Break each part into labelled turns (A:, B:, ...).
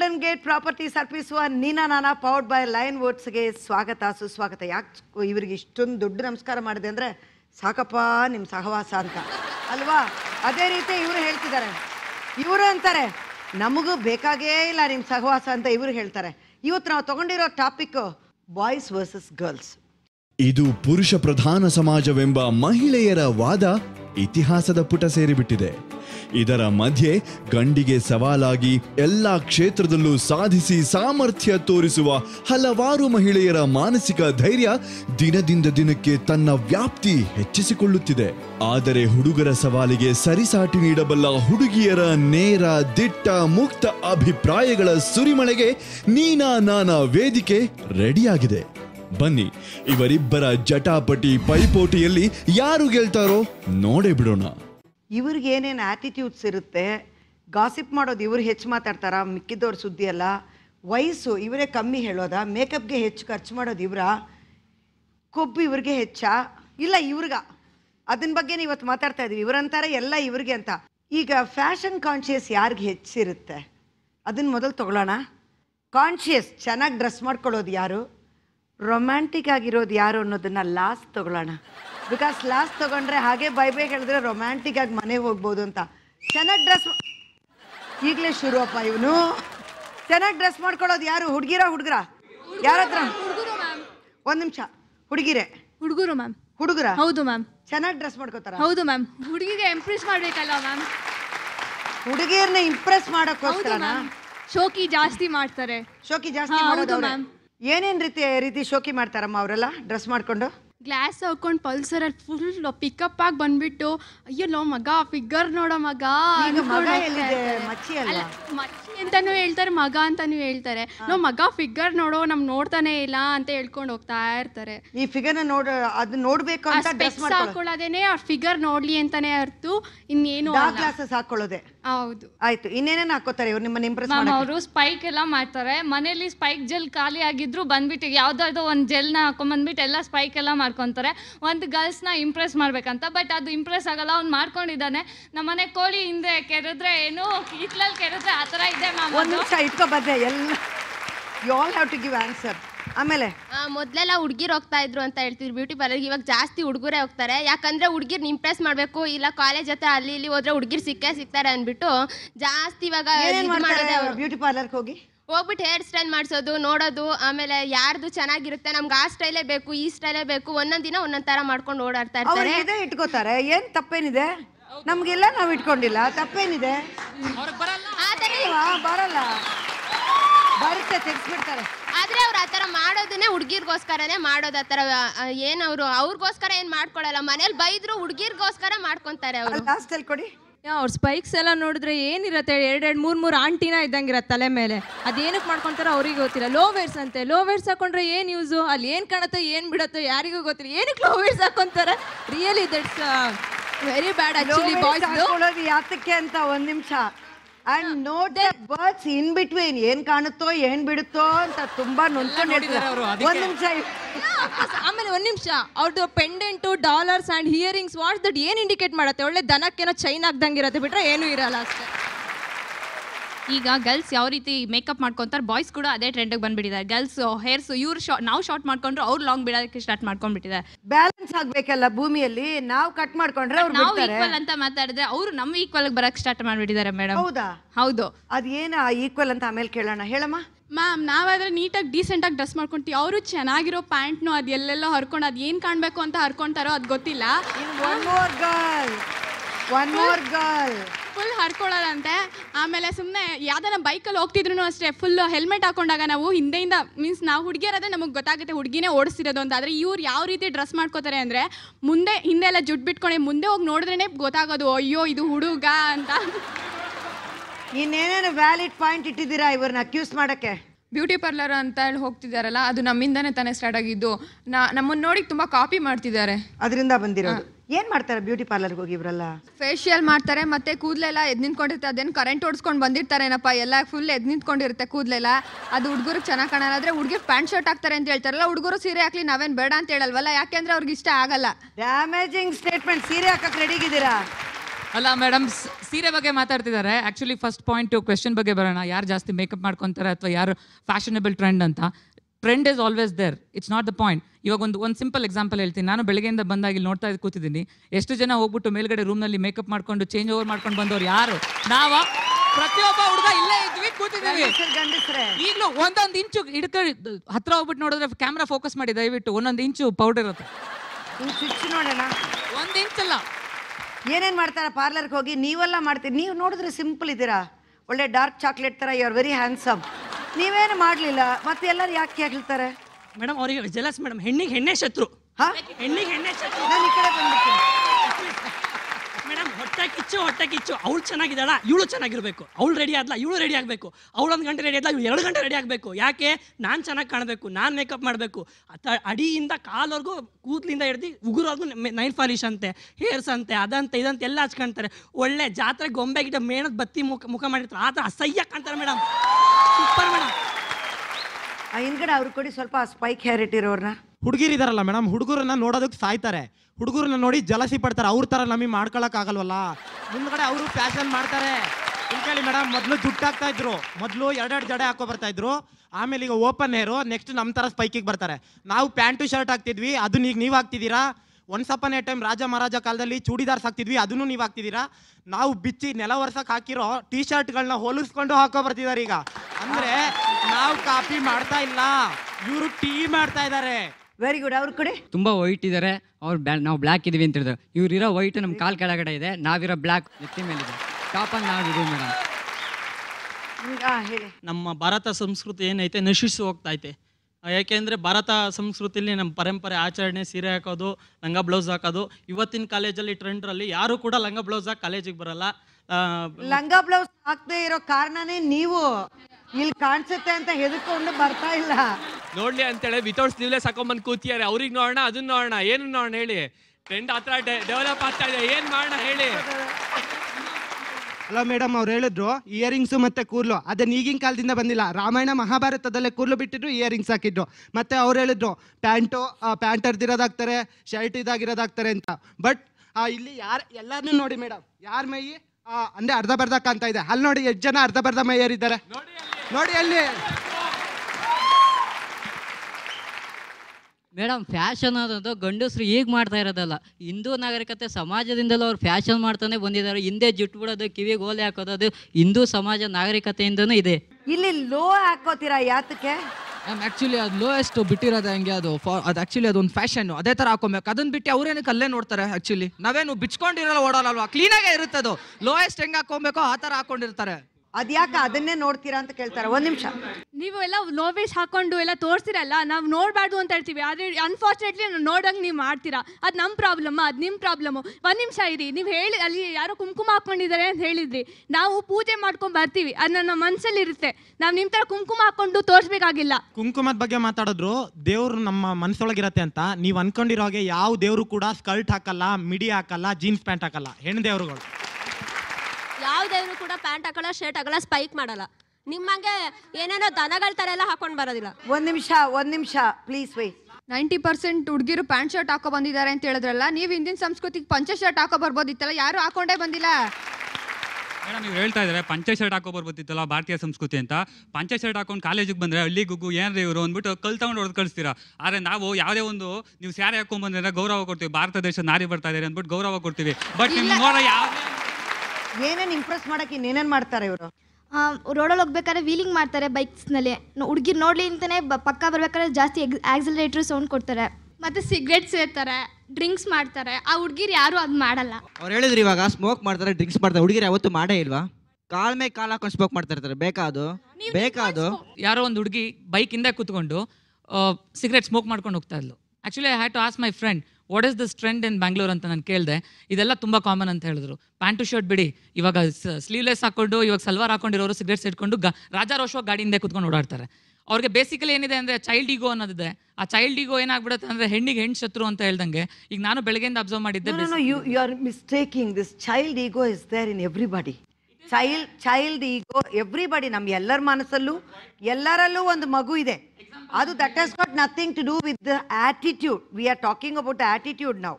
A: Golden gate property ಅರ್ಪಿಸುವ ನೀನಾ ನಾನಾ ಪೌಡ್ by line ವರ್ಡ್ಸ್ಗೆ ಸ್ವಾಗತ ಸುಸ್ವಾಗತ ಯಾಕೆ ಇವರಿಗೆ ಇಷ್ಟೊಂದು ದೊಡ್ಡ ನಮಸ್ಕಾರ ಮಾಡಿದೆ ಅಂದರೆ ಸಾಕಪ್ಪ ನಿಮ್ಮ ಸಹವಾಸ ಅಂತ ಅಲ್ವಾ ಅದೇ ರೀತಿ ಇವರು ಹೇಳ್ತಿದ್ದಾರೆ ಇವರು ಅಂತಾರೆ ನಮಗೂ ಬೇಕಾಗೇ ಇಲ್ಲ ನಿಮ್ಮ ಸಹವಾಸ ಅಂತ ಇವರು ಹೇಳ್ತಾರೆ ಇವತ್ತು ನಾವು ತಗೊಂಡಿರೋ ಟಾಪಿಕ್ ಬಾಯ್ಸ್ ವರ್ಸಸ್ ಗರ್ಲ್ಸ್
B: ಇದು ಪುರುಷ ಪ್ರಧಾನ ಸಮಾಜವೆಂಬ ಮಹಿಳೆಯರ ವಾದ ಇತಿಹಾಸದ ಪುಟ ಸೇರಿಬಿಟ್ಟಿದೆ ಇದರ ಮಧ್ಯೆ ಗಂಡಿಗೆ ಸವಾಲಾಗಿ ಎಲ್ಲ ಕ್ಷೇತ್ರದಲ್ಲೂ ಸಾಧಿಸಿ ಸಾಮರ್ಥ್ಯ ತೋರಿಸುವ ಹಲವಾರು ಮಹಿಳೆಯರ ಮಾನಸಿಕ ಧೈರ್ಯ ದಿನದಿಂದ ದಿನಕ್ಕೆ ತನ್ನ ವ್ಯಾಪ್ತಿ ಹೆಚ್ಚಿಸಿಕೊಳ್ಳುತ್ತಿದೆ ಆದರೆ ಹುಡುಗರ ಸವಾಲಿಗೆ ಸರಿಸಾಟಿ ನೀಡಬಲ್ಲ ಹುಡುಗಿಯರ ನೇರ ದಿಟ್ಟ ಮುಕ್ತ ಅಭಿಪ್ರಾಯಗಳ ಸುರಿಮಳೆಗೆ ನೀನಾ ನಾನಾ ವೇದಿಕೆ ರೆಡಿಯಾಗಿದೆ ಬನ್ನಿ ಇವರಿಬ್ಬರ ಜಟಾಪಟಿ ಪೈಪೋಟಿಯಲ್ಲಿ ಯಾರು ಗೆಲ್ತಾರೋ ನೋಡೇ ಬಿಡೋಣ
C: ಇವ್ರಿಗೆ
A: ಏನೇನು ಆಟಿಟ್ಯೂಡ್ಸ್ ಇರುತ್ತೆ ಗಾಸಿಪ್ ಮಾಡೋದು ಇವರು ಹೆಚ್ಚು ಮಾತಾಡ್ತಾರ ಮಿಕ್ಕಿದ್ದವ್ರ ಸುದ್ದಿ ಅಲ್ಲ ವಯಸ್ಸು ಇವರೇ ಕಮ್ಮಿ ಹೇಳೋದಾ ಮೇಕಪ್ಗೆ ಹೆಚ್ಚು ಖರ್ಚು ಮಾಡೋದು ಇವರ ಕೊಬ್ಬು ಇವ್ರಿಗೆ ಹೆಚ್ಚಾ ಇಲ್ಲ ಇವ್ರಿಗ ಅದನ್ನ ಬಗ್ಗೆ ಇವತ್ತು ಮಾತಾಡ್ತಾ ಇದೀವಿ ಇವರಂತಾರೆ ಎಲ್ಲ ಇವ್ರಿಗೆ ಅಂತ ಈಗ ಫ್ಯಾಷನ್ ಕಾನ್ಷಿಯಸ್ ಯಾರಿಗೆ ಹೆಚ್ಚಿರುತ್ತೆ ಅದನ್ನು ಮೊದಲು ತಗೊಳ್ಳೋಣ ಕಾನ್ಷಿಯಸ್ ಚೆನ್ನಾಗಿ ಡ್ರೆಸ್ ಮಾಡ್ಕೊಳ್ಳೋದು ಯಾರು ರೊಮ್ಯಾಂಟಿಕ್ ಆಗಿರೋದು ಯಾರು ಅನ್ನೋದನ್ನ ಲಾಸ್ ತಗೊಳ್ಳೋಣ ಬಿಕಾಸ್ ಲಾಸ್ ತಗೊಂಡ್ರೆ ಹಾಗೆ ಬೈ ಬೈ ಹೇಳಿದ್ರೆ ರೊಮ್ಯಾಂಟಿಕ್ ಆಗಿ ಮನೆ ಹೋಗ್ಬೋದು ಅಂತ ಚೆನ್ನಾಗಿ ಡ್ರೆಸ್ ಈಗಲೇ ಶುರುವಪ್ಪ ಅಪ್ಪ ಇವನು ಚೆನ್ನಾಗಿ ಡ್ರೆಸ್ ಮಾಡ್ಕೊಳ್ಳೋದು ಯಾರು ಹುಡುಗಿರ ಹುಡುಗರ ಯಾರ ಹತ್ರ ಒಂದು ನಿಮಿಷ ಹುಡುಗಿರೆ ಹುಡುಗರು ಮ್ಯಾಮ್ ಹುಡುಗರ ಹೌದು ಮ್ಯಾಮ್ ಚೆನ್ನಾಗಿ ಡ್ರೆಸ್ ಮಾಡ್ಕೋತಾರ ಹೌದು ಮ್ಯಾಮ್
D: ಹುಡುಗಿಗೆ ಇಂಪ್ರೆಸ್ ಮಾಡ್ಬೇಕಲ್ಲ ಮ್ಯಾಮ್
A: ಹುಡುಗಿಯರನ್ನ ಇಂಪ್ರೆಸ್ ಮಾಡೋಕ್ಕೋಸ್ಕರ ಶೋಕಿ ಜಾಸ್ತಿ ಮಾಡ್ತಾರೆ ಶೋಕಿ ಜಾಸ್ತಿ ಮಾಡೋದು ಮ್ಯಾಮ್ ಏನೇನು ರೀತಿ ರೀತಿ ಶೋಕಿ ಮಾಡ್ತಾರಮ್ಮ ಅವರೆಲ್ಲ ಡ್ರೆಸ್ ಮಾಡ್ಕೊಂಡು ಗ್ಲಾಸ್ ಹಾಕೊಂಡು ಪಲ್ಸರ್ ಅಲ್ಲಿ ಫುಲ್ ಪಿಕಪ್ ಆಗಿ ಬಂದ್ಬಿಟ್ಟು ಅಯ್ಯೋ ನೋ ಮಗ ಫಿಗರ್
E: ನೋಡೋ ಮಗ ಮಚ್ಚಿ ಅಲ್ಲ, ಮಚ್ಚಿ ಅಂತಾನು ಹೇಳ್ತಾರೆ ಮಗ ಅಂತಾನು ಹೇಳ್ತಾರೆ ನಾವು ಮಗ ಫಿಗರ್ ನೋಡೋ ನಮ್ ನೋಡ್ತಾನೆ ಇಲ್ಲ ಅಂತ ಹೇಳ್ಕೊಂಡು ಹೋಗ್ತಾ ಇರ್ತಾರೆ ಈ ಫಿಗರ್
A: ನೋಡ ಅದನ್ನ ನೋಡ್ಬೇಕು ಅಂತ ಡ್ರೆಸ್ ಹಾಕೊಳ್ಳೋದೇನೆ ಆ ಫಿಗರ್ ನೋಡ್ಲಿ ಅಂತಾನೆ ಅರ್ತು ಇನ್ನೇನು Dark ಗ್ಲಾಸಸ್ ಹಾಕೊಳ್ಳೋದೆ ಹೌದು ಆಯ್ತು ಇನ್ನೇನೇನ್ ಹಾಕೋತಾರೆ ಇವ್ರು ನಿಮ್ಮನ್ನ ಇಂಪ್ರೆಸ್ ಅವರು
D: ಸ್ಪೈಕ್ ಎಲ್ಲ ಮಾಡ್ತಾರೆ ಮನೇಲಿ ಸ್ಪೈಕ್ ಜೆಲ್ ಖಾಲಿ ಆಗಿದ್ರು ಬಂದ್ಬಿಟ್ಟು ಯಾವ್ದಾದ್ರು ಒಂದು ಜೆಲ್ನ ಹಾಕೊಂಡ್ಬಂದ್ಬಿಟ್ಟು ಎಲ್ಲ ಸ್ಪೈಕ್ ಎಲ್ಲ ಮಾಡ್ಕೊಂತಾರೆ ಒಂದು ಗರ್ಲ್ಸ್ನ ಇಂಪ್ರೆಸ್ ಮಾಡ್ಬೇಕಂತ ಬಟ್ ಅದು ಇಂಪ್ರೆಸ್ ಆಗಲ್ಲ ಅವ್ನು ಮಾಡ್ಕೊಂಡಿದ್ದಾನೆ
F: ನಮ್ಮನೆ ಕೋಳಿ ಹಿಂದೆ ಕೆರೆದ್ರೆ ಏನು ಹಿತ್ಲಲ್ಲಿ ಕೆರೆದ್ರೆ ಆ ಥರ ಇದೆ
G: ಮೊದ್ಲೆಲ್ಲ ಹುಡ್ಗಿರ್ ಹೋಗ್ತಾ ಇದ್ರು ಅಂತ ಹೇಳ್ತಿದ್ರು ಬ್ಯೂಟಿ ಪಾರ್ಲರ್ ಇವಾಗ ಜಾಸ್ತಿ ಹುಡುಗರೆ ಹೋಗ್ತಾರೆ ಯಾಕಂದ್ರೆ ಹುಡ್ಗಿರ್ ಇಂಪ್ರೆಸ್ ಮಾಡಬೇಕು ಇಲ್ಲ ಕಾಲೇಜ್ ಹತ್ರ ಅಲ್ಲಿ ಇಲ್ಲಿ ಹೋದ್ರೆ ಹುಡ್ಗಿರ್ ಸಿಕ್ಕೇ ಸಿಗ್ತಾರೆ ಅಂದ್ಬಿಟ್ಟು ಜಾಸ್ತಿ ಇವಾಗ ಬ್ಯೂಟಿ ಪಾರ್ಲರ್ಗೆ ಹೋಗಿ ಹೋಗ್ಬಿಟ್ಟು ಹೇರ್ ಸ್ಟೈಲ್ ಮಾಡಿಸೋದು ನೋಡೋದು ಆಮೇಲೆ ಯಾರ್ದು ಚೆನ್ನಾಗಿರುತ್ತೆ ನಮ್ಗೆ ಆ ಸ್ಟೈಲೇ ಬೇಕು ಈ ಸ್ಟೈಲೇ ಬೇಕು ಒಂದೊಂದ್ ದಿನ ಒಂದೊಂದ್ ತರ ಮಾಡ್ಕೊಂಡು ಓಡಾಡ್ತಾ ಇರ್ತಾರೆ ಇಟ್ಕೋತಾರೆ ಏನ್ ತಪ್ಪೇನಿದೆ ನಮ್ಗೆಲ್ಲ
A: ನಾವು ಇಟ್ಕೊಂಡಿಲ್ಲ ತಪ್ಪೇನಿದೆ
G: ಬರಲ್ಲ ಬರುತ್ತೆ ತೆಗ್ಸ್ಬಿಡ್ತಾರೆ ಆದ್ರೆ ಅವ್ರು ಆತರ ಮಾಡೋದನ್ನೇ ಹುಡ್ಗಿರ್ಗೋಸ್ಕರನೇ ಮಾಡೋದು ಆತರ ಏನ್ ಅವ್ರು ಅವ್ರಿಗೋಸ್ಕರ ಏನ್ ಮಾಡ್ಕೊಳಲ್ಲ ಮನೇಲಿ ಬೈದ್ರು ಹುಡ್ಗಿರ್ಗೋಸ್ಕರ ಮಾಡ್ಕೊಂತಾರೆ ಅವ್ರು ಕೊಡಿ ಕೊಡಿ
C: ಅವ್ರ ಸ್ಪೈಕ್ಸ್ ಎಲ್ಲ ನೋಡಿದ್ರೆ ಏನಿರತ್ತೆ ಎರಡೆರಡು ಮೂರ್ ಮೂರ್ ಆಂಟಿನ ಇದ್ದಂಗಿರತ್ತೆ ತಲೆ ಮೇಲೆ ಅದೇನಕ್ಕೆ ಮಾಡ್ಕೊಂತಾರೋ ಅವ್ರಿಗೆ ಗೊತ್ತಿಲ್ಲ ಲೋ ವೇರ್ಸ್ ಅಂತೆ ಲೋ ವೇರ್ಸ್ ಹಾಕೊಂಡ್ರೆ ಏನ್ ಯೂಸು ಅಲ್ಲಿ ಏನ್ ಕಾಣತ್ತೋ ಏನ್ ಬಿಡತ್ತೋ ಯಾರಿಗೂ ಗೊತ್ತಿಲ್ಲ ಏನಕ್ಕೆ ಲೋ ವೇರ್ಸ್ ಹಾಕೊಂತಾರೆ really that's very bad actually boys ಹಾಕೊಳ್ಳೋದು
A: ಯಾತಕ್ಕೆ ಅಂತ ಒಂದ್ ನಿಮಿಷ and not birds in between ಏನ್ ಕಾಣುತ್ತೋ
C: ಏನ್ ಬಿಡುತ್ತೋ ಅಂತ ತುಂಬಾ ನೊಂದ್ಕೊಂಡಿರ್ತಾರೆ ಒಂದ್ ನಿಮಿಷ ಆಮೇಲೆ ಒಂದ್ ನಿಮಿಷ ಅವ್ರದ್ದು pendant dollars and earrings what's that ಏನ್ ಇಂಡಿಕೇಟ್ ಮಾಡುತ್ತೆ ಒಳ್ಳೆ ದನಕ್ಕೇನೋ ಚೈನ್ ಆಗ್ದಂಗೆ ಇರತ್ತೆ ಬಿಟ್ರೆ ಏನು ಇರಲ್ಲ ಅಷ್ಟೇ ಈಗ ಗರ್ಲ್ಸ್ ಯಾವ ರೀತಿ ಮೇಕಪ್ ಮಾಡ್ಕೊತಾರೆ ಬಾಯ್ಸ್ ಕೂಡ ಅದೇ ಟ್ರೆಂಡಿಗೆ ಬಂದ್ಬಿಟ್ಟಿದ್ದಾರೆ ಗರ್ಲ್ಸ್ ಹೇರ್ಸ್ uh, ಇವ್ರು ಶಾರ್ಟ್ ನಾವು ಶಾರ್ಟ್ ಮಾಡ್ಕೊಂಡ್ರೆ ಅವ್ರು ಲಾಂಗ್ ಬಿಡೋದಕ್ಕೆ ಸ್ಟಾರ್ಟ್ ಮಾಡ್ಕೊಂಡ್ಬಿಟ್ಟಿದ್ದಾರೆ ಬ್ಯಾಲೆನ್ಸ್ ಆಗ್ಬೇಕಲ್ಲ ಭೂಮಿಯಲ್ಲಿ ನಾವು ಕಟ್ ಮಾಡ್ಕೊಂಡ್ರೆ ಅವ್ರು ನಾವು ಈಕ್ವಲ್ ಅಂತ ಮಾತಾಡಿದ್ರೆ ಅವರು ನಮ್ ಈಕ್ವಲ್ ಬರಕ್ ಸ್ಟಾರ್ಟ್ ಮಾಡ್ಬಿಟ್ಟಿದ್ದಾರೆ ಮೇಡಮ್ ಹೌದಾ ಹೌದು ಅದೇನ ಈಕ್ವಲ್ ಅಂತ ಆಮೇಲೆ ಕೇಳೋಣ ಹೇಳಮ್ಮ
E: ಮ್ಯಾಮ್ ನಾವಾದ್ರೆ ನೀಟಾಗಿ ಡೀಸೆಂಟಾಗಿ ಡ್ರೆಸ್ ಮಾಡ್ಕೊಂತೀವಿ ಅವರು ಚೆನ್ನಾಗಿರೋ ಪ್ಯಾಂಟ್ನೂ ಅದು ಎಲ್ಲೆಲ್ಲ ಹರ್ಕೊಂಡು ಅದು ಏನು ಕಾಣಬೇಕು ಅಂತ ಹರ್ಕೊಂತಾರೋ ಅದು ಗೊತ್ತಿಲ್ಲ one more girl one more girl full ಹರ್ಕೊಳ್ಳೋದಂತೆ ಆಮೇಲೆ ಸುಮ್ಮನೆ ಯಾವ್ದಾರ ಬೈಕಲ್ಲಿ ಹೋಗ್ತಿದ್ರು ಅಷ್ಟೇ ಫುಲ್ ಹೆಲ್ಮೆಟ್ ಹಾಕೊಂಡಾಗ ನಾವು ಹಿಂದೆಯಿಂದ ಮೀನ್ಸ್ ನಾವು ಹುಡುಗಿಯರಾದ್ರೆ ನಮಗೆ ಗೊತ್ತಾಗುತ್ತೆ ಹುಡುಗಿನೇ ಓಡಿಸಿರೋದು ಅಂತ ಆದರೆ ಇವ್ರು ಯಾವ ರೀತಿ ಡ್ರೆಸ್ ಮಾಡ್ಕೋತಾರೆ ಅಂದರೆ ಮುಂದೆ ಹಿಂದೆ ಎಲ್ಲ ಜುಟ್ ಬಿಟ್ಕೊಂಡೆ ಮುಂದೆ ಹೋಗಿ ನೋಡಿದ್ರೇ ಗೊತ್ತಾಗೋದು ಅಯ್ಯೋ ಇದು
C: ಹುಡುಗ ಅಂತ ಇನ್ನೇನೇನು ವ್ಯಾಲಿಡ್ ಪಾಯಿಂಟ್ ಇಟ್ಟಿದ್ದೀರಾ ಇವ್ರನ್ನ ಅಕ್ಯೂಸ್ ಮಾಡೋಕ್ಕೆ ಬ್ಯೂಟಿ ಪಾರ್ಲರ್ ಅಂತ ಹೇಳಿ ಹೋಗ್ತಿದ್ದಾರಲ್ಲ ಅದು ನಮ್ಮಿಂದನೇ ತಾನೇ ಸ್ಟಾರ್ಟ್ ಆಗಿದ್ದು ನಾ ನಮ್ಮನ್ನು ನೋಡಿ ತುಂಬ ಕಾಪಿ ಮಾಡ್ತಿದ್ದಾರೆ
A: ಅದರಿಂದ ಬಂದಿರೋದು
C: ಏನ್ ಮಾಡ್ತಾರೆ ಬ್ಯೂಟಿ ಪಾರ್ಲರ್ಗೆ ಹೋಗಿ ಇವರೆಲ್ಲ ಫೇಶಿಯಲ್ ಮಾಡ್ತಾರೆ
H: ಮತ್ತೆ ಕೂದಲೆಲ್ಲ ಎದ್ ನಿಂತ್ಕೊಂಡಿರ್ತಾರೆ ಅದೇನು ಕರೆಂಟ್ ಓಡಿಸ್ಕೊಂಡು ಏನಪ್ಪ ಎಲ್ಲ ಫುಲ್ ಎದ್ ನಿಂತ್ಕೊಂಡಿರುತ್ತೆ ಕೂದಲೆಲ್ಲ ಅದು ಹುಡುಗರು ಚೆನ್ನಾಗಿ ಕಾಣಲ್ಲ ಆದ್ರೆ ಹುಡುಗಿರ್ ಪ್ಯಾಂಟ್ ಶರ್ಟ್ ಹಾಕ್ತಾರೆ ಅಂತ ಹೇಳ್ತಾರಲ್ಲ ಹುಡುಗರು ಸೀರೆ ಹಾಕ್ಲಿ ನಾವೇನ್ ಬೇಡ ಅಂತ ಹೇಳಲ್ವಲ್ಲ ಯಾಕೆಂದ್ರೆ ಅವ್ರಿಗೆ ಇಷ್ಟ ಆಗಲ್ಲ ಡ್ಯಾಮೇಜಿಂಗ್ ಸ್ಟೇಟ್ಮೆಂಟ್ ಸೀರೆ ಹಾಕಕ್ ರೆಡಿಗಿದ್ದೀರಾ
I: ಅಲ್ಲ ಮೇಡಮ್ ಸೀರೆ ಬಗ್ಗೆ ಮಾತಾಡ್ತಿದ್ದಾರೆ ಆಕ್ಚುಲಿ ಫಸ್ಟ್ ಪಾಯಿಂಟ್ ಕ್ವೆಶನ್ ಬಗ್ಗೆ ಬರೋಣ ಯಾರು ಜಾಸ್ತಿ ಮೇಕಪ್ ಮಾಡ್ಕೊತಾರೆ ಅಥವಾ ಯಾರು ಫ್ಯಾಷನಬಲ್ ಟ್ರೆಂಡ್ ಅಂತ trend is always there it's not the point ಇವಾಗ ಒಂದು ಒಂದು ಸಿಂಪಲ್ ಎಕ್ಸಾಂಪಲ್ ಹೇಳ್ತೀನಿ ನಾನು ಬೆಳಗ್ಗೆಯಿಂದ ಬಂದಾಗ ಇಲ್ಲಿ ನೋಡ್ತಾ ಇದ್ದು ಕೂತಿದ್ದೀನಿ ಎಷ್ಟು ಜನ ಹೋಗ್ಬಿಟ್ಟು ಮೇಲ್ಗಡೆ ರೂಮ್ನಲ್ಲಿ ಮೇಕಪ್ ಮಾಡ್ಕೊಂಡು ಚೇಂಜ್ ಓವರ್ ಮಾಡ್ಕೊಂಡು ಬಂದವರು ಯಾರು ನಾವ ಪ್ರತಿಯೊಬ್ಬ ಹುಡುಗ ಇಲ್ಲೇ
A: ಇದ್ವಿ ಕೂತಿದ್ದೀವಿ ಈಗಲೂ
I: ಒಂದೊಂದು ಇಂಚು ಹಿಡ್ಕ ಹತ್ರ ಹೋಗ್ಬಿಟ್ಟು ನೋಡಿದ್ರೆ ಕ್ಯಾಮ್ರಾ ಫೋಕಸ್ ಮಾಡಿ ದಯವಿಟ್ಟು ಒಂದೊಂದು ಇಂಚು ಪೌಡರ್ ಇರುತ್ತೆ ನೋಡೋಣ ಒಂದು ಇಂಚಲ್ಲ ಏನೇನು ಮಾಡ್ತಾರ ಪಾರ್ಲರ್ಗೆ ಹೋಗಿ
A: ನೀವೆಲ್ಲ ಮಾಡ್ತೀರಿ ನೀವು ನೋಡಿದ್ರೆ ಸಿಂಪಲ್ ಇದ್ದೀರಾ ಒಳ್ಳೆ ಡಾರ್ಕ್ ಚಾಕ್ಲೇಟ್ ಥರ ಯು ಆರ್ ವೆರಿ ಹ್ಯಾಂಡ್ಸಮ್
J: ನೀವೇನು ಮಾಡಲಿಲ್ಲ ಮತ್ತೆ ಎಲ್ಲರೂ ಯಾಕೆ ಹೇಳ್ತಾರೆ ಮೇಡಮ್ ಅವರಿಗೆ ಜಲಸ್ ಮೇಡಮ್ ಹೆಣ್ಣಿಗೆ ಹೆಣ್ಣೆ ಶತ್ರು ಹಾ ಹೆಣ್ಣಿಗೆ ಹೆಣ್ಣೆ ಶತ್ರು ನಾನು ಕಡೆ ಮೇಡಮ್ ಹೊಟ್ಟೆ ಕಿಚ್ಚು ಹೊಟ್ಟೆ ಕಿಚ್ಚು ಅವಳು ಚೆನ್ನಾಗಿದ್ದಾಳ ಇವಳು ಚೆನ್ನಾಗಿರ್ಬೇಕು ಅವಳು ರೆಡಿ ಆದ್ಲ ಇವಳು ರೆಡಿ ಆಗಬೇಕು ಅವಳು ಒಂದು ಗಂಟೆ ರೆಡಿ ಆದ್ಲ ಇವಳು ಎರಡು ಗಂಟೆ ರೆಡಿ ಆಗಬೇಕು ಯಾಕೆ ನಾನು ಚೆನ್ನಾಗಿ ಕಾಣಬೇಕು ನಾನು ಮೇಕಪ್ ಮಾಡಬೇಕು ಅಡಿಯಿಂದ ಕಾಲವರೆಗೂ ಕೂದಲಿಂದ ಹಿಡ್ದು ಉಗುರವರೆಗೂ ನೈಲ್ ಫಾಲಿಶ್ ಅಂತೆ ಹೇರ್ಸ್ ಅಂತೆ ಅದಂತೆ ಇದಂತೆ ಎಲ್ಲ ಹಚ್ಕೊಂತಾರೆ ಒಳ್ಳೆ ಜಾತ್ರೆ ಗೊಂಬೆ ಮೇಣದ ಬತ್ತಿ ಮುಖ ಮುಖ ಮಾಡಿರ್ತಾರೆ ಆ ಥರ ಅಸಹ್ಯ ಕಾಣ್ತಾರೆ ಮೇಡಮ್ ಸೂಪರ್ ಮೇಡಮ್
K: ಆ ಹಿಂದ್ಗಡೆ ಅವ್ರ ಕೊಡಿ ಸ್ವಲ್ಪ ಸ್ಪೈಕ್ ಹೇರ್ ಇಟ್ಟಿರೋರ್ನ ಇದಾರಲ್ಲ ಮೇಡಮ್ ಹುಡುಗರನ್ನ ನೋಡೋದಕ್ಕೆ ಸಾಯ್ತಾರೆ ಹುಡುಗರನ್ನ ನೋಡಿ ಜಲಸಿ ಪಡ್ತಾರೆ ಅವ್ರ ತರ ನಮಗೆ ಮಾಡ್ಕೊಳಕ್ ಆಗಲ್ವಲ್ಲ ಮುಂದ್ಗಡೆ ಅವರು ಫ್ಯಾಷನ್ ಮಾಡ್ತಾರೆ ಕೇಳಿ ಮೇಡಮ್ ಮೊದಲು ಜುಟ್ಟಾಗ್ತಾ ಇದ್ರು ಮೊದಲು ಎರಡೆರಡು ಜಡೆ ಹಾಕೋ ಬರ್ತಾ ಇದ್ರು ಆಮೇಲೆ ಈಗ ಓಪನ್ ಹೇರು ನೆಕ್ಸ್ಟ್ ನಮ್ಮ ತರ ಸ್ಪೈಕಿಗೆ ಬರ್ತಾರೆ ನಾವು ಪ್ಯಾಂಟು ಶರ್ಟ್ ಹಾಕ್ತಿದ್ವಿ ಅದನ್ನ ಈಗ ನೀವು ಹಾಕ್ತಿದ್ದೀರಾ ಒನ್ಸ್ ಅಪನ್ ಎ ಟೈಮ್ ರಾಜ ಮಹಾರಾಜ ಕಾಲದಲ್ಲಿ ಚೂಡಿದಾರ್ಸ್ ಹಾಕ್ತಿದ್ವಿ ಅದನ್ನು ನೀವು ಹಾಕ್ತಿದ್ದೀರಾ ನಾವು ಬಿಚ್ಚಿ ನೆಲ ವರ್ಸಕ್ಕೆ ಹಾಕಿರೋ ಟೀ ಶರ್ಟ್ಗಳನ್ನ ಹೋಲಿಸ್ಕೊಂಡು ಹಾಕೋ ಬರ್ತಿದ್ದಾರೆ ಈಗ
G: ಅಂದರೆ ನಾವು ಕಾಪಿ ಮಾಡ್ತಾ ಇಲ್ಲ ಇವರು ಟೀ ಮಾಡ್ತಾ ಇದ್ದಾರೆ ವೆರಿ ಗುಡ್ ಅವ್ರ ಕಡೆ
I: ತುಂಬಾ ವೈಟ್ ಇದ್ದಾರೆ ಅವ್ರ ನಾವು ಬ್ಲ್ಯಾಕ್ ಇದೀವಿ ಅಂತ ಹೇಳಿದ್ರು ಇರೋ ವೈಟ್ ನಮ್ ಕಾಲ್ ಕೆಳಗಡೆ ಇದೆ ನಾವಿರೋ ಬ್ಲ್ಯಾಕ್ ನೆತ್ತಿ ಮೇಲಿದೆ ಟಾಪ್ ಅಲ್ಲಿ ನಾವು ಇದೀವಿ ಮೇಡಮ್
L: ಹೇಳಿ ನಮ್ಮ ಭಾರತ ಸಂಸ್ಕೃತಿ ಏನೈತೆ ನಶಿಸಿ ಹೋಗ್ತಾ ಐತೆ ಯಾಕೆಂದರೆ ಭಾರತ ಸಂಸ್ಕೃತಿಯಲ್ಲಿ ನಮ್ಮ ಪರಂಪರೆ ಆಚರಣೆ ಸೀರೆ ಹಾಕೋದು ಲಂಗ ಬ್ಲೌಸ್ ಹಾಕೋದು ಇವತ್ತಿನ ಕಾಲೇಜಲ್ಲಿ ಟ್ರೆಂಡ್ರಲ್ಲಿ ಯಾರು ಕೂಡ ಲಂಗ ಬ್ಲೌಸ್ ಹಾಕಿ ಕಾಲೇಜಿಗೆ ಬರಲ್ಲ
M: ಲಂಗ
A: ಬ್ಲೌಸ್ ಹಾಕದೇ ಇರೋ ಕಾರಣನೇ ನೀವು ಇಲ್ಲಿ ಕಾಣಿಸುತ್ತೆ ಅಂತ ಹೆದರ್ಕೊಂಡು ಬರ್ತಾ ಇಲ್ಲ
M: ನೋಡ್ಲಿ ಅಂತೇಳಿ ವಿತೌಟ್ ಸ್ಲೀವ್ಲೆಸ್ ಹಾಕೊಂಡ್ಬಂದು ಕೂತಿಯಾರೆ ಅವ್ರಿಗೆ ನೋಡೋಣ ಅದನ್ನ ನೋಡೋಣ ಏನು ನೋಡೋಣ ಹೇಳಿ ಟ್ರೆಂಡ್ ಆ ಡೆವಲಪ್ ಆಗ್ತಾ ಇದೆ ಏನು ಮಾಡೋಣ ಹೇಳಿ
K: ಹಲೋ ಮೇಡಮ್ ಅವ್ರು ಹೇಳಿದ್ರು ಇಯರಿಂಗ್ಸು ಮತ್ತೆ ಕೂರ್ಲು ಅದನ್ನ ಈಗಿನ ಕಾಲದಿಂದ ಬಂದಿಲ್ಲ ರಾಮಾಯಣ ಮಹಾಭಾರತದಲ್ಲೇ ಕೂರ್ಲು ಬಿಟ್ಟಿದ್ರು ಇಯರಿಂಗ್ಸ್ ಹಾಕಿದ್ರು ಮತ್ತೆ ಅವ್ರು ಹೇಳಿದ್ರು ಪ್ಯಾಂಟು ಪ್ಯಾಂಟ್ ಇರೋದಾಗ್ತಾರೆ ಶರ್ಟ್ ಇದಾಗಿರೋದಾಗ್ತಾರೆ ಅಂತ ಬಟ್ ಇಲ್ಲಿ ಯಾರು ಎಲ್ಲಾರನ್ನೂ ನೋಡಿ ಮೇಡಮ್ ಯಾರ ಮೈ ಅಂದ್ರೆ ಅರ್ಧ ಬರ್ಧ ಕಾಣ್ತಾ ಇದೆ ಅಲ್ಲಿ ನೋಡಿ ಎಷ್ಟು ಜನ ಅರ್ಧ ಬರ್ಧ ಮೈಯರಿದ್ದಾರೆ ನೋಡಿ ಅಲ್ಲಿ
I: ಮೇಡಮ್ ಫ್ಯಾಷನ್ ಅನ್ನೋದು ಗಂಡಸರು ಈಗ ಮಾಡ್ತಾ ಇರೋದಲ್ಲ ಹಿಂದೂ ನಾಗರಿಕತೆ ಸಮಾಜದಿಂದಲೂ ಅವ್ರು ಫ್ಯಾಷನ್ ಮಾಡ್ತಾನೆ ಬಂದಿದ್ದಾರೆ ಹಿಂದೆ ಜುಟ್ ಬಿಡೋದು ಕಿವಿಗೆ ಓಲೆ ಹಾಕೋದು ಅದು ಹಿಂದೂ ಸಮಾಜ ನಾಗರಿಕತೆಯಿಂದನೂ ಇದೆ ಇಲ್ಲಿ ಲೋ ಹಾಕೋತೀರಾ
A: ಯಾತಕ್ಕೆ ಮ್ಯಾಮ್ ಆ್ಯಕ್ಚುಲಿ ಅದು ಲೋಯೆಸ್ಟ್ ಬಿಟ್ಟಿರೋದು ಹೆಂಗೆ ಅದು ಅದು ಆ್ಯಕ್ಚುಲಿ ಅದೊಂದು ಫ್ಯಾಷನ್ ಅದೇ ಥರ ಹಾಕೊಬೇಕು ಅದನ್ನ ಬಿಟ್ಟು ಅವ್ರೇನಕ್ಕೆ ಅಲ್ಲೇ ನೋಡ್ತಾರೆ ಆ್ಯಕ್ಚುಲಿ ನಾವೇನು ಬಿಚ್ಕೊಂಡಿರಲ್ಲ ಓಡೋಲ್ಲ ಅಲ್ವಾ ಕ್ಲೀನಾಗೇ ಇರುತ್ತೆ ಅದು ಲೋಯೆಸ್ಟ್ ಹೆಂಗೆ ಹಾಕೋಬೇಕು ಆ ಥರ ಹಾಕೊಂಡಿರ್ತಾರೆ ಅದ್ಯಾಕ ಅದನ್ನೇ ನೋಡ್ತೀರಾ ಅಂತ ಕೇಳ್ತಾರೆ ಒಂದು ನಿಮಿಷ
D: ನೀವು ಎಲ್ಲ ನೋವೇಜ್ ಹಾಕೊಂಡು ಎಲ್ಲ ತೋರಿಸಿರಲ್ಲ ನಾವು ನೋಡ್ಬಾರ್ದು ಅಂತ ಹೇಳ್ತೀವಿ ಆದ್ರೆ ಅನ್ಫಾರ್ಚುನೇಟ್ಲಿ ನೋಡಂಗೆ ನೀವು ಮಾಡ್ತೀರಾ ಅದು ನಮ್ಮ ಪ್ರಾಬ್ಲಮ್ಮ ಅದು ನಿಮ್ಮ ಪ್ರಾಬ್ಲಮ್ ಒಂದು ನಿಮಿಷ ಇರಿ ನೀವು ಹೇಳಿ ಅಲ್ಲಿ ಯಾರೋ ಕುಂಕುಮ ಹಾಕೊಂಡಿದ್ದಾರೆ ಅಂತ ಹೇಳಿದ್ರಿ ನಾವು ಪೂಜೆ ಮಾಡ್ಕೊಂಡ್ ಬರ್ತೀವಿ ಅದು ನನ್ನ ಮನಸ್ಸಲ್ಲಿ ಇರುತ್ತೆ ನಾವು ನಿಮ್ ತರ ಕುಂಕುಮ
K: ಹಾಕೊಂಡು ತೋರಿಸ್ಬೇಕಾಗಿಲ್ಲ ಕುಂಕುಮದ ಬಗ್ಗೆ ಮಾತಾಡಿದ್ರು ದೇವ್ರು ನಮ್ಮ ಮನಸ್ಸೊಳಗಿರತ್ತೆ ಅಂತ ನೀವು ಅನ್ಕೊಂಡಿರೋ ಹಾಗೆ ಯಾವ ದೇವರು ಕೂಡ ಸ್ಕರ್ಟ್ ಹಾಕಲ್ಲ ಮಿಡಿ ಹಾಕಲ್ಲ ಜೀನ್ಸ್ ಪ್ಯಾಂಟ್ ಹಾಕಲ್ಲ ಹೆಣ್ಣು ದೇವ್ರುಗಳು
C: ಕೂಡ ಪ್ಯಾಂಟ್ ಹಾಕಲ್ಲ ಶರ್ಟ್ ಹಾಕಲ್ಲ ಸ್ಪೈಕ್ ಮಾಡಲ್ಲ ನಿಮ್ಮಂಗೆ ಏನೇನೋ ದನಗಳ ತರ ಎಲ್ಲ ಹಾಕೊಂಡ್ ಬರೋದಿಲ್ಲ
H: ಒಂದ್ ನಿಮಿಷ ಒಂದ್ ನಿಮಿಷ ಪ್ಲೀಸ್ ವೈ ನೈಂಟಿ ಪರ್ಸೆಂಟ್ ಹುಡುಗಿರು ಪ್ಯಾಂಟ್ ಶರ್ಟ್ ಹಾಕೋ ಬಂದಿದ್ದಾರೆ ಅಂತ ಹೇಳಿದ್ರಲ್ಲ ನೀವು ಹಿಂದಿನ ಸಂಸ್ಕೃತಿಗೆ ಪಂಚ ಶರ್ಟ್ ಹಾಕೋ ಬರ್ಬೋದಿತ್ತಲ್ಲ ಯಾರು ಹಾಕೊಂಡೇ ಬಂದಿಲ್ಲ
I: ಮೇಡಮ್ ನೀವು ಹೇಳ್ತಾ ಇದ್ದಾರೆ ಪಂಚೆ ಶರ್ಟ್ ಹಾಕೋ ಬರ್ಬೋದಿತ್ತಲ್ಲ ಭಾರತೀಯ ಸಂಸ್ಕೃತಿ ಅಂತ ಪಂಚೆ ಶರ್ಟ್ ಹಾಕೊಂಡು ಕಾಲೇಜಿಗೆ ಬಂದ್ರೆ ಹಳ್ಳಿ ಗುಗ್ಗು ಏನ್ರಿ ಇವರು ಅಂದ್ಬಿಟ್ಟು ಕಲ್ ತಗೊಂಡು ಹೊಡೆದು ಕಳಿಸ್ತೀರಾ ಆದ್ರೆ ನಾವು ಯಾವ್ದೇ ಒಂದು ನೀವು ಸ್ಯಾರಿ ಹಾಕೊಂಡ್ ಬಂದ್ರೆ ಗೌರವ ಕೊಡ್ತೀವಿ ಭಾರತ ದೇಶ ನಾರಿ ಬರ್ತಾ ಇದಾರೆ ಅಂದ್ಬಿಟ್ಟು ಗೌರವ ಕೊಡ್ತೀವಿ ಬಟ್ ನಿಮ್ಗೆ ಯಾವ
H: ಏನೇನು ಇಂಪ್ರೆಸ್ ಮಾಡಕ್ಕೆ ಇನ್ನೇನೇನ್ ಮಾಡ್ತಾರೆ ಇವರು ರೋಡಲ್ಲಿ ಹೋಗ್ಬೇಕಾದ್ರೆ ವೀಲಿಂಗ್ ಮಾಡ್ತಾರೆ ಬೈಕ್ಸ್ನಲ್ಲಿ ಹುಡುಗಿರು ನೋಡಲಿ ಅಂತಲೇ ಪಕ್ಕ ಬರ್ಬೇಕಾದ್ರೆ ಜಾಸ್ತಿ ಎಕ್ಸ್ ಸೌಂಡ್ ಕೊಡ್ತಾರೆ ಮತ್ತೆ ಸಿಗರೇಟ್ ಸೇರ್ತಾರೆ ಡ್ರಿಂಕ್ಸ್ ಮಾಡ್ತಾರೆ ಆ ಹುಡುಗಿರು ಯಾರು ಅದು ಮಾಡಲ್ಲ
L: ಅವ್ರು ಹೇಳಿದ್ರು ಇವಾಗ ಸ್ಮೋಕ್ ಮಾಡ್ತಾರೆ ಡ್ರಿಂಕ್ಸ್ ಮಾಡ್ತಾರೆ
I: ಹುಡುಗಿರು ಯಾವತ್ತೂ ಮಾಡೇ ಇಲ್ವಾ ಕಾಲ್ ಮೇಲೆ ಕಾಲ್ ಹಾಕೊಂಡು ಸ್ಮೋಕ್ ಮಾಡ್ತಾ ಇರ್ತಾರೆ ಬೇಕಾದು ಬೇಕಾದು ಯಾರೋ ಒಂದು ಹುಡುಗಿ ಬೈಕಿಂದ ಕೂತ್ಕೊಂಡು ಸಿಗರೆಟ್ ಸ್ಮೋಕ್ ಮಾಡ್ಕೊಂಡು ಹೋಗ್ತಾ ಇದ್ಲು actually I had to ask my friend what is this trend in Bangalore ಅಂತ ನಾನು ಕೇಳಿದೆ ಇದೆಲ್ಲ ತುಂಬ ಕಾಮನ್ ಅಂತ ಹೇಳಿದ್ರು ಪ್ಯಾಂಟು ಶರ್ಟ್ ಬಿಡಿ ಇವಾಗ ಸ್ಲೀವ್ಲೆಸ್ ಹಾಕೊಂಡು ಇವಾಗ ಸಲ್ವಾರ್ ಹಾಕೊಂಡಿರೋರು ಸಿಗರೇಟ್ಸ್ ಇಟ್ಕೊಂಡು ಗ ಗಾಡಿ ಗಾಡಿಯಿಂದ ಕುತ್ಕೊಂಡು ಓಡಾಡ್ತಾರೆ ಅವ್ರಿಗೆ ಬೇಸಿಕಲಿ ಏನಿದೆ ಅಂದರೆ ಚೈಲ್ಡ್ ಈಗೋ ಅನ್ನೋದಿದೆ ಆ ಚೈಲ್ಡ್ ಈಗೋ ಏನಾಗ್ಬಿಡುತ್ತೆ ಅಂದರೆ ಹೆಣ್ಣಿಗೆ ಹೆಣ್ಣು ಶತ್ರು ಅಂತ ಹೇಳ್ದಂಗೆ ಈಗ ನಾನು ಬೆಳಗ್ಗೆಯಿಂದ ಅಬ್ಸರ್ವ್ ಮಾಡಿದ್ದೆ you
A: you are mistaking this child ego is there in everybody child child ego everybody ನಮ್ಮ ಎಲ್ಲರ ಮನಸ್ಸಲ್ಲೂ ಎಲ್ಲರಲ್ಲೂ ಒಂದು ಮಗು ಇದೆ ಅದು that has not nothing to do with the attitude. We are talking about the now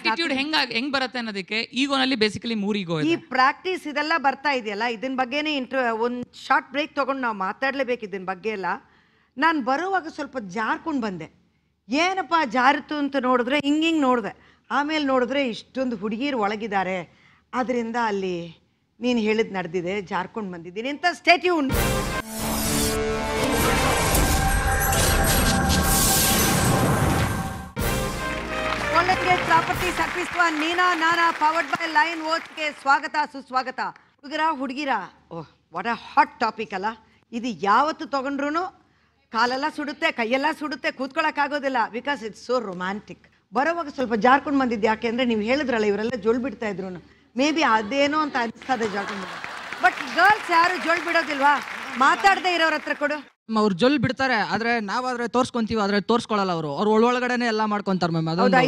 I: attitude ಹೆಂಗ ಹೆಂಗ್ ಬರುತ್ತೆ ಅನ್ನೋದಕ್ಕೆ ಈಗೋನಲ್ಲಿ ಬೇಸಿಕಲಿ ಮೂರ್ ಈ
A: ಪ್ರಾಕ್ಟೀಸ್ ಇದೆಲ್ಲ ಬರ್ತಾ ಇದೆಯಲ್ಲ ಇದನ್ ಬಗ್ಗೆನೇ ಇಂಟ್ರ ಒಂದು ಶಾರ್ಟ್ ಬ್ರೇಕ್ ತಗೊಂಡು ನಾವು ಮಾತಾಡ್ಲೇಬೇಕು ಇದನ್ ಬಗ್ಗೆ ಎಲ್ಲ ನಾನು ಬರುವಾಗ ಸ್ವಲ್ಪ ಜಾರ್ಕೊಂಡು ಬಂದೆ ಏನಪ್ಪ ಜಾರಿತು ಅಂತ ನೋಡಿದ್ರೆ ಹಿಂಗೆ ಹಿಂಗ್ ನೋಡಿದೆ ಆಮೇಲೆ ನೋಡಿದ್ರೆ ಇಷ್ಟೊಂದು ಹುಡುಗಿರು ಒಳಗಿದ್ದಾರೆ ಅದರಿಂದ ಅಲ್ಲಿ ನೀನು ಹೇಳಿದ್ ನಡೆದಿದೆ ಜಾರ್ಕೊಂಡು ಬಂದಿದ್ದೀನಿ ಅಂತ ಸ್ಟೇಟ್ಯೂನ್ ಪ್ರಾಪರ್ಟಿ ಸರ್ವಿಸ್ವ ನೀನಾ ನಾನಾ ಪವರ್ಡ್ ಬೈ ಲೈನ್ ಗೆ ಸ್ವಾಗತ ಸುಸ್ವಾಗತ ಹುಡುಗರ ಹುಡುಗಿರ oh what a hot topic ಅಲ್ಲ ಇದು ಯಾವತ್ತು ತಗೊಂಡ್ರುನು ಕಾಲೆಲ್ಲ ಸುಡುತ್ತೆ ಕೈಯೆಲ್ಲ ಸುಡುತ್ತೆ ಕೂತ್ಕೊಳ್ಳೋಕ್ಕಾಗೋದಿಲ್ಲ ಬಿಕಾಸ್ ಇಟ್ಸ್ ಸೋ ರೊಮ್ಯಾಂಟಿಕ್ ಬರೋವಾಗ ಸ್ವಲ್ಪ ಜಾರ್ಕೊಂಡು ಬಂದಿದ್ದು ಯಾಕೆ ಅಂದರೆ ನೀವು ಹೇಳಿದ್ರಲ್ಲ ಇವರೆಲ್ಲ ಜೊಳ್ಬಿಡ್ತಾ ಬಿಡ್ತಾ ಇದ್ರು ಮೇ ಬಿ ಅದೇನೋ ಅಂತ ಅನಿಸ್ತಾ ಜಾರ್ಕೊಂಡು ಬಟ್ ಗರ್ಲ್ಸ್ ಯಾರು ಜೊಳ್ಬಿಡೋದಿಲ್ವಾ ಬಿಡೋದಿಲ್ವಾ ಮಾತಾಡದೆ ಇರೋರ ಹತ್ರ ಕೊಡು ಅವ್ರು ಜೊಲ್ ಬಿಡ್ತಾರೆ ಆದ್ರೆ ನಾವಾದ್ರೆ ತೋರ್ಸ್ಕೊಂತೀವಿ ಆದ್ರೆ ತೋರ್ಸ್ಕೊಳ್ಳಲ್ಲ ಅವರು ಅವ್ರ ಒಳಗಡೆನೆ ಎಲ್ಲ ಮಾಡ್ಕೊಂತಾರೆ ಮ್ಯಾಮ್ ಹೌದಾ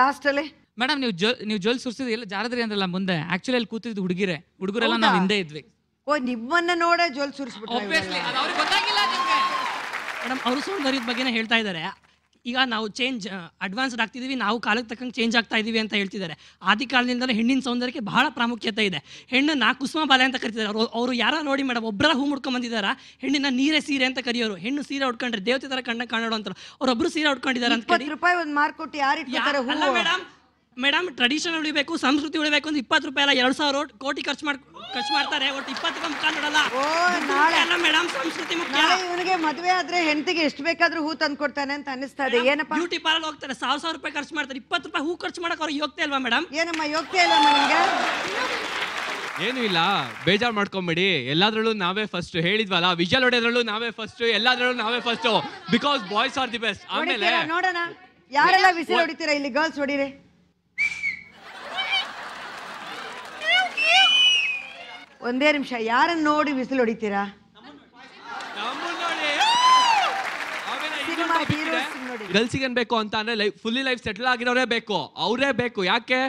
A: ಲಾಸ್ಟ್ ಅಲ್ಲಿ
I: ಮೇಡಮ್ ನೀವು ಜೊ ನೀವು ಜೋಲ್ ಸುರಿಸಿದ್ರೆ ಎಲ್ಲ ಜಾರದ್ರಿ ಅಂದ್ರಲ್ಲ ಮುಂದೆ ಆಕ್ಚುಲಿ ಅಲ್ಲಿ ಕೂತಿದ್ದು ಹುಡುಗಿರೆ ಹುಡುಗರೆಲ್ಲ ನಾವು ಹಿಂದೆ ಇದ್ವಿ
J: ಓ ನಿಮ್ಮನ್ನ ನೋಡೇ ಜೊಲ್ ಸುರ್ಸ್ಬಿಟ್ಟು ಮೇಡಮ್ ಅವರು ಸೌಂದರ್ಯದ ಬಗ್ಗೆನೇ ಹೇಳ್ತಾ ಇದ್ದಾರೆ ಈಗ ನಾವು ಚೇಂಜ್ ಅಡ್ವಾನ್ಸ್ಡ್ ಆಗ್ತಿದ್ದೀವಿ ನಾವು ಕಾಲಕ್ಕೆ ತಕ್ಕಂಗೆ ಚೇಂಜ್ ಆಗ್ತಾ ಇದ್ದೀವಿ ಅಂತ ಹೇಳ್ತಿದ್ದಾರೆ ಆದಿ ಕಾಲದಿಂದಲೂ ಹೆಣ್ಣಿನ ಸೌಂದರ್ಯಕ್ಕೆ ಬಹಳ ಪ್ರಾಮುಖ್ಯತೆ ಇದೆ ಹೆಣ್ಣು ನಾ ಕುಸುಮ ಬಾಲೆ ಅಂತ ಕರಿತಿದ್ದಾರೆ ಅವರು ಯಾರ ನೋಡಿ ಮೇಡಮ್ ಒಬ್ಬರ ಹೂ ಮುಡ್ಕೊಂಡು ಹೆಣ್ಣಿನ ನೀರೇ ಸೀರೆ ಅಂತ ಕರೆಯೋರು ಹೆಣ್ಣು ಸೀರೆ ಉಟ್ಕೊಂಡ್ರೆ ದೇವತೆ ತರ ಕಣ್ಣ ಕಾಣೋಡು ಅಂತ ಅವರೊಬ್ಬರು ಸೀರೆ ಉಟ್ಕೊಂಡಿದ್ದಾರೆ ಅಂತ
A: ರೂಪಾಯಿ
J: ಯಾರು ಮೇಡಮ್ ಮೇಡಮ್ ಟ್ರೆಡಿಷನ್ ಉಳಿಬೇಕು ಸಂಸ್ಕೃತಿ ಉಳಿಬೇಕು ಅಂದ್ರೆ ಇಪ್ಪತ್ತು ರೂಪಾಯಿ ಅಲ್ಲ ಎರಡು ಸಾವಿರ ಕೋಟಿ ಖರ್ಚು ಮಾಡ್ ಖರ್ಚು ಮಾಡ್ತಾರೆ ಒಟ್ಟು ಇಪ್ಪತ್ತು ರೂಪಾಯಿ ಓ, ನಾಳೆ. ಅಲ್ಲ ಮೇಡಮ್ ಸಂಸ್ಕೃತಿ ಮುಖ್ಯ
A: ಇವನಿಗೆ ಮದ್ವೆ ಆದ್ರೆ ಹೆಂಡತಿಗೆ ಎಷ್ಟು ಬೇಕಾದ್ರೂ ಹೂ ತಂದು ಕೊಡ್ತಾನೆ ಅಂತ ಅನಿಸ್ತಾ ಇದೆ ಏನಪ್ಪ
J: ಬ್ಯೂಟಿ ಪಾರ್ಲರ್ ಹೋಗ್ತಾರೆ ಸಾವಿರ ಸಾವಿರ ರೂಪಾಯಿ ಖರ್ಚು ಮಾಡ್ತಾರೆ ಇಪ್ಪತ್ತು ರೂಪಾಯಿ ಹೂ ಖರ್ಚು ಮಾಡಕ್ ಅವ್ರಿಗೆ ಯೋಗ್ಯ ಇಲ್ವಾ ಮೇಡಮ್ ಏನಮ್ಮ ಯೋಗ್ಯ ಇಲ್ಲ ನನ್ಗೆ
M: ಏನು ಇಲ್ಲ ಬೇಜಾರ್ ಮಾಡ್ಕೊಂಬಿಡಿ ಎಲ್ಲಾದ್ರಲ್ಲೂ ನಾವೇ ಫಸ್ಟ್ ಹೇಳಿದ್ವಲ್ಲ ವಿಜಲ್ ಹೊಡೆದ್ರಲ್ಲೂ ನಾವೇ ಫಸ್ಟ್ ಎಲ್ಲಾದ್ರಲ್ಲೂ ನಾವೇ first because boys are the best ಆಮೇಲೆ
A: ನೋಡೋಣ ಯಾರೆಲ್ಲ ವಿಸಿಲ್ ಹೊಡಿತೀರಾ ಇಲ್ಲಿ ಗರ್ಲ್ಸ್ ಹೊಡಿರಿ ಒಂದೇ ನಿಮಿಷ ಯಾರನ್ನು ನೋಡಿ ಬಿಸಿಲು ಹೊಡಿತೀರಾ
M: ಗರ್ಲ್ಸಿಗೆ ಬೇಕು ಅಂತ ಅಂದ್ರೆ ಲೈಫ್ ಫುಲ್ಲಿ ಲೈಫ್ ಸೆಟಲ್ ಆಗಿರೋರೇ ಬೇಕು ಅವರೇ ಬೇಕು ಯಾಕೆ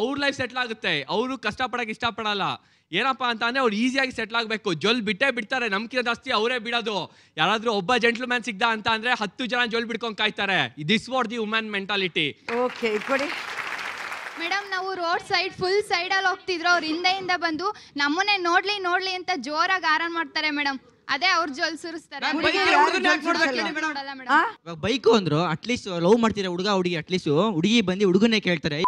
M: ಅವ್ರ ಲೈಫ್ ಸೆಟ್ಲ್ ಆಗುತ್ತೆ ಅವರು ಕಷ್ಟಪಡಕ್ಕೆ ಇಷ್ಟಪಡಲ್ಲ ಏನಪ್ಪಾ ಅಂತ ಅಂದ್ರೆ ಅವ್ರು ಈಸಿಯಾಗಿ ಸೆಟ್ಲ್ ಆಗಬೇಕು ಜೊಲ್ ಬಿಟ್ಟೇ ಬಿಡ್ತಾರೆ ನಮ್ಕಿಂತ ಜಾಸ್ತಿ ಅವರೇ ಬಿಡೋದು ಯಾರಾದ್ರೂ ಒಬ್ಬ ಮ್ಯಾನ್ ಸಿಗ್ದ ಅಂತ ಅಂದ್ರೆ ಹತ್ತು ಜನ ಜೊಲ್ ಬಿಡ್ಕೊಂಡ್ ಕಾಯ್ತಾರೆ this what the women mentality okay
H: madam ನಾವು ರೋಡ್ ಸೈಡ್ ಫುಲ್ ಸೈಡಲ್ಲಿ ಹೋಗ್ತಿದ್ರು ಅವ್ರ ಹಿಂದೆಯಿಂದ ಬಂದು ನಮ್ಮನ್ನೇ ನೋಡ್ಲಿ ನೋಡ್ಲಿ ಅಂತ ಜೋರಾಗಿ ಆರನ್ ಮಾಡ್ತಾರೆ ಮೇಡಮ್ ಅದೇ ಅವ್ರ ಜೋಲ್ ಸುರಿಸ್ತಾರೆ
L: ಬೈಕ್ ಅಂದ್ರು ಅಟ್ಲೀಸ್ಟ್ ಲವ್ ಮಾಡ್ತೀರಾ ಹುಡುಗ ಹುಡುಗಿ ಅಟ್ಲೀಸ್ಟ್ ಹುಡುಗಿ ಬಂದು ಹುಡುಗನೇ ಕೇಳ್ತಾರೆ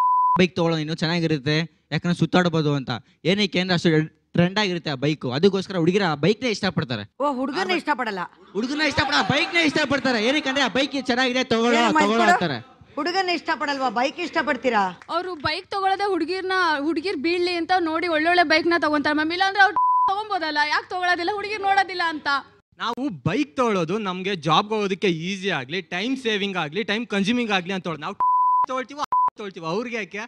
L: ಬೈಕ್ ತಗೊಳ್ಳೋ ನೀನು ಚೆನ್ನಾಗಿರುತ್ತೆ ಯಾಕಂದ್ರೆ ಸುತ್ತಾಡಬಹುದು ಅಂತ ಏನಕ್ಕೆ ಅಂದ್ರೆ ಅಷ್ಟು ಟ್ರೆಂಡ್ ಆಗಿರುತ್ತೆ ಆ ಬೈಕ್ ಅದಕ್ಕೋಸ್ಕರ ಹುಡುಗಿರ ಆ ನೇ ಇಷ್ಟಪಡ್ತಾರೆ
A: ಓ ಹುಡುಗನ ಇಷ್ಟಪಡಲ್ಲ
L: ಹುಡುಗನ ಇಷ್ಟಪಡ ಬೈಕ್ನೇ ಇಷ್ಟಪಡ್ತಾರೆ ಏನಕ್ಕೆ ಅಂದ್ರೆ ಆ ಬೈಕ್ ಚೆನ್ನಾಗಿದೆ ತಗೊಳ್ಳೋ ತಗೊಳ್ಳೋ ಅಂತಾರೆ
A: ಹುಡುಗನ ಇಷ್ಟಪಡಲ್ವಾ ಬೈಕ್ ಇಷ್ಟಪಡ್ತೀರಾ ಅವರು ಬೈಕ್ ತಗೊಳ್ಳೋದೇ ಹುಡುಗಿರ್ನ ಹುಡುಗಿರ್ ಬೀಳ್ಲಿ ಅಂತ ನೋಡಿ ಒಳ್ಳೊಳ್ಳೆ
E: ಬೈಕ್ ನ ತಗೊಂತಾರೆ ಮ್ಯಾಮ್ ಇಲ್ಲಾಂದ್ರೆ ಅವ್ರು ತಗೊಂಬೋದಲ್ಲ ಯಾಕೆ ತಗೊಳ್ಳೋದಿಲ್ಲ ಹುಡುಗಿರ್ ನೋಡೋದಿಲ್ಲ ಅಂತ
L: ನಾವು ಬೈಕ್ ತಗೊಳ್ಳೋದು ನಮಗೆ ಜಾಬ್ ಹೋಗೋದಕ್ಕೆ ಈಸಿ ಆಗಲಿ ಟೈಮ್ ಸೇವಿಂಗ್ ಆಗಲಿ ಟೈಮ್ ಕನ್ಸ್ಯೂಮಿಂಗ್ ಆಗಲಿ ಅಂತ ನಾವು ತಗೊಳ್ತೀವೋ ತಗೊಳ್ತೀವೋ ಅವ್ರಿಗೆ ಯಾಕೆ